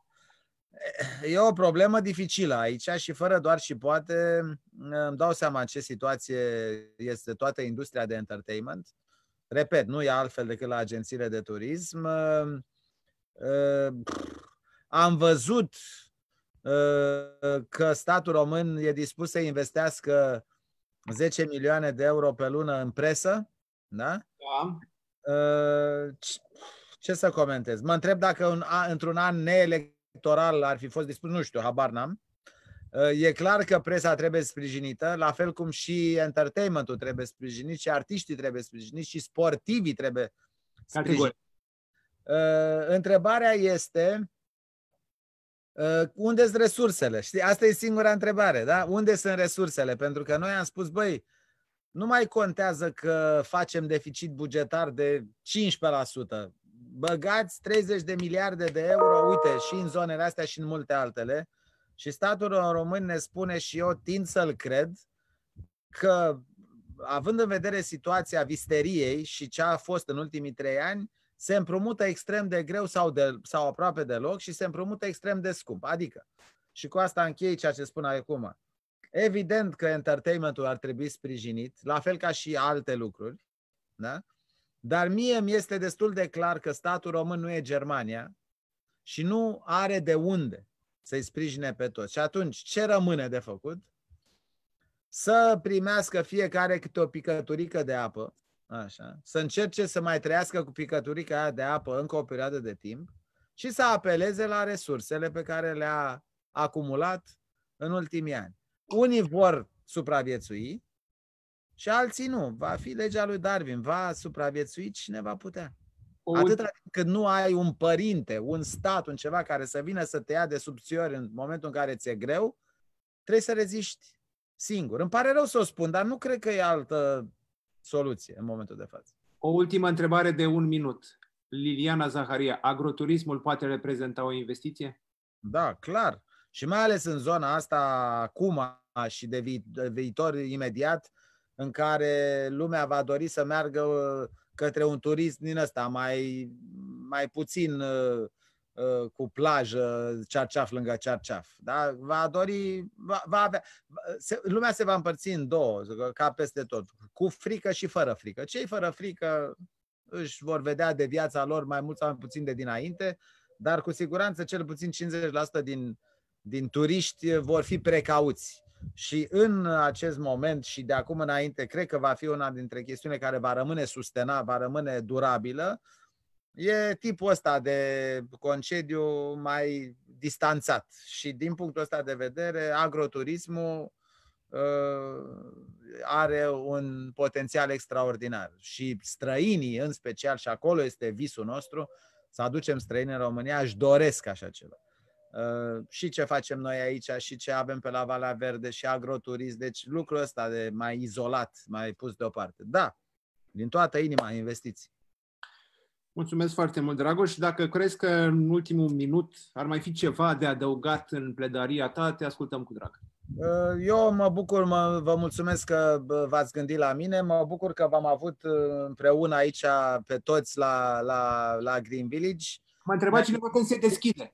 E o problemă dificilă aici și fără doar și poate îmi dau seama în ce situație este toată industria de entertainment. Repet, nu e altfel decât la agențiile de turism. Am văzut că statul român e dispus să investească 10 milioane de euro pe lună în presă. Da? da. Ce să comentez? Mă întreb dacă într-un an neelectric electoral ar fi fost dispus, nu știu, habar n-am. Uh, e clar că presa trebuie sprijinită, la fel cum și entertainmentul trebuie sprijinit, și artiștii trebuie sprijinit, și sportivii trebuie sprijinit. Categori. Uh, întrebarea este uh, unde sunt resursele? Știi, asta e singura întrebare, da? Unde sunt resursele? Pentru că noi am spus, băi, nu mai contează că facem deficit bugetar de 15% băgați 30 de miliarde de euro, uite, și în zonele astea și în multe altele, și statul român ne spune și eu tind să-l cred că, având în vedere situația visteriei și ce a fost în ultimii trei ani, se împrumută extrem de greu sau, de, sau aproape deloc și se împrumută extrem de scump. Adică, și cu asta închei ceea ce spun acum, evident că entertainmentul ar trebui sprijinit, la fel ca și alte lucruri, da? Dar mie mi este destul de clar că statul român nu e Germania și nu are de unde să-i sprijine pe toți. Și atunci, ce rămâne de făcut? Să primească fiecare câte o picăturică de apă, așa, să încerce să mai trăiască cu picăturica aia de apă încă o perioadă de timp și să apeleze la resursele pe care le-a acumulat în ultimii ani. Unii vor supraviețui, și alții nu. Va fi legea lui Darwin. Va supraviețui cine va putea. Atâta cât nu ai un părinte, un stat, un ceva care să vină să te ia de subțiori în momentul în care ți-e greu, trebuie să reziști singur. Îmi pare rău să o spun, dar nu cred că e altă soluție în momentul de față. O ultimă întrebare de un minut. Liliana Zaharia, agroturismul poate reprezenta o investiție? Da, clar. Și mai ales în zona asta acum și de, vi- de viitor imediat, uh, în care lumea va dori să meargă uh, către un turism din ăsta, mai, mai puțin uh, uh, cu plajă, cearceaf lângă cearceaf. Da? Va dori, va, va avea, se, lumea se va împărți în două, ca peste tot, cu frică și fără frică. Cei fără frică își vor vedea de viața lor mai mult sau mai puțin de dinainte, dar cu siguranță cel puțin 50% din, din turiști vor fi precauți și în acest moment și de acum înainte, cred că va fi una dintre chestiunile care va rămâne sustenabilă, va rămâne durabilă, e tipul ăsta de concediu mai distanțat. Și din punctul ăsta de vedere, agroturismul ă, are un potențial extraordinar. Și străinii, în special, și acolo este visul nostru, să aducem străini în România, își doresc așa ceva. Ă, și ce facem noi aici și ce avem pe la Valea Verde și agroturism, deci lucrul ăsta de mai izolat, mai pus deoparte. Da, din toată inima investiții. Mulțumesc foarte mult, Dragoș. Dacă crezi că în ultimul minut ar mai fi ceva de adăugat în pledaria ta, te ascultăm cu drag. Ă, eu mă bucur, mă, vă mulțumesc că v-ați gândit la mine, mă bucur că v-am avut ă, împreună aici pe toți la, la, la Green Village. M-a întrebat cineva când se deschide.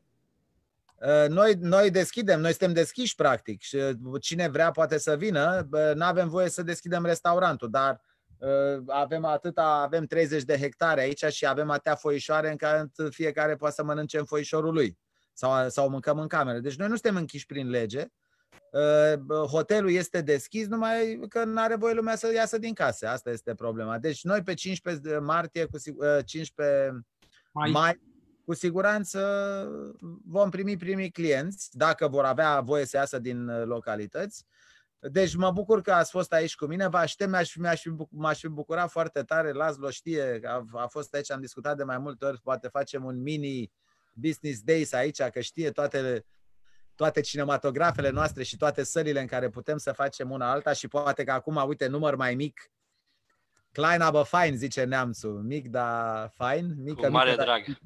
Eh, noi, noi deschidem, noi suntem deschiși practic și eh, cine vrea poate să vină, nu avem voie să deschidem restaurantul, dar eh, avem atâta, avem 30 de hectare aici și avem atâtea foișoare în care fiecare poate să mănânce în foișorul lui sau, sau mâncăm în cameră. Deci noi nu suntem închiși prin lege, hotelul este deschis, numai că nu are voie lumea să iasă din casă. Asta este problema. Deci noi pe 15 martie, cu 15 mai, mai cu siguranță vom primi primii clienți, dacă vor avea voie să iasă din uh, localități. Deci mă bucur că ați fost aici cu mine, vă aștept, m aș fi, mi-aș fi, m-aș fi bucurat foarte tare, Lazlo știe, a, a fost aici, am discutat de mai multe ori, poate facem un mini business days aici, că știe toate, toate cinematografele noastre și toate sălile în care putem să facem una alta și poate că acum, uite, număr mai mic, Klein, aber fein, zice neamțul. Mic, dar fain. Mică, Cu mare mică, drag. Dar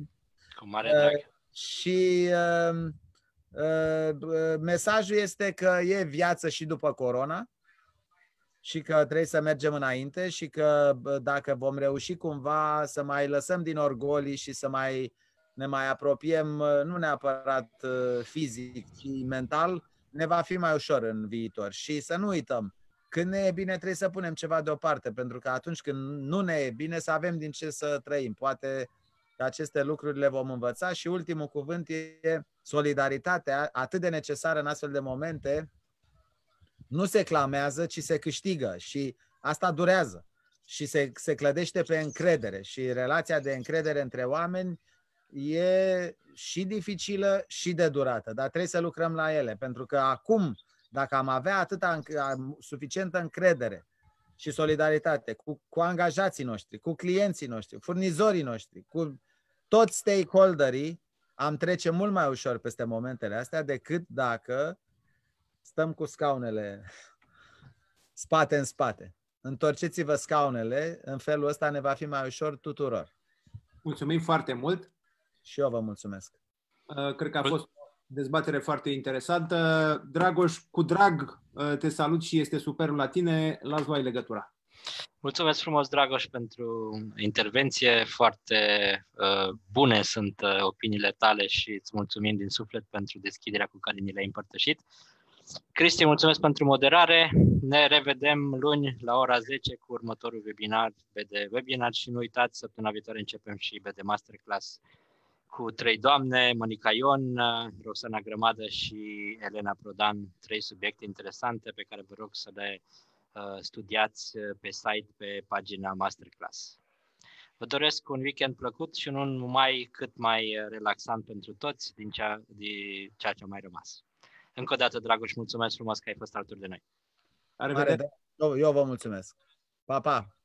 cu mare uh, drag. Uh, și um, uh, uh, mesajul este că e viață și după corona și că trebuie să mergem înainte și că dacă vom reuși cumva să mai lăsăm din orgolii și să mai ne mai apropiem, uh, nu neapărat uh, fizic, ci mental, ne va fi mai ușor în viitor. Și să nu uităm, când ne e bine trebuie să punem ceva deoparte, pentru că atunci când nu ne e bine să avem din ce să trăim. Poate că aceste lucruri le vom învăța și ultimul cuvânt e solidaritatea, atât de necesară în astfel de momente, nu se clamează, ci se câștigă și asta durează și se, se clădește pe încredere și relația de încredere între oameni e și dificilă și de durată, dar trebuie să lucrăm la ele, pentru că acum, dacă am avea atâta suficientă încredere și solidaritate cu, cu angajații noștri, cu clienții noștri, furnizorii noștri, cu toți stakeholderii am trece mult mai ușor peste momentele astea decât dacă stăm cu scaunele spate în spate. Întorceți-vă scaunele, în felul ăsta ne va fi mai ușor tuturor. Mulțumim foarte mult! Și eu vă mulțumesc! Uh, cred că a fost o dezbatere foarte interesantă. Dragoș, cu drag uh, te salut și este superul la tine. Las voi legătura! Mulțumesc frumos, Dragoș, pentru intervenție. Foarte uh, bune sunt uh, opiniile tale și îți mulțumim din suflet pentru deschiderea cu care ni le-ai împărtășit. Cristi, mulțumesc pentru moderare. Ne revedem luni la ora 10 cu următorul webinar, BD Webinar și nu uitați, săptămâna viitoare începem și BD Masterclass cu trei doamne, Monica Ion, uh, Roxana Grămadă și Elena Prodan, trei subiecte interesante pe care vă rog să le Uh, studiați uh, pe site pe pagina Masterclass. Vă doresc un weekend plăcut și un mai cât mai uh, relaxant pentru toți din ceea, din ceea ce a mai rămas. Încă o dată, Dragoș, mulțumesc frumos că ai fost alături de noi. La Eu vă mulțumesc! Pa, pa!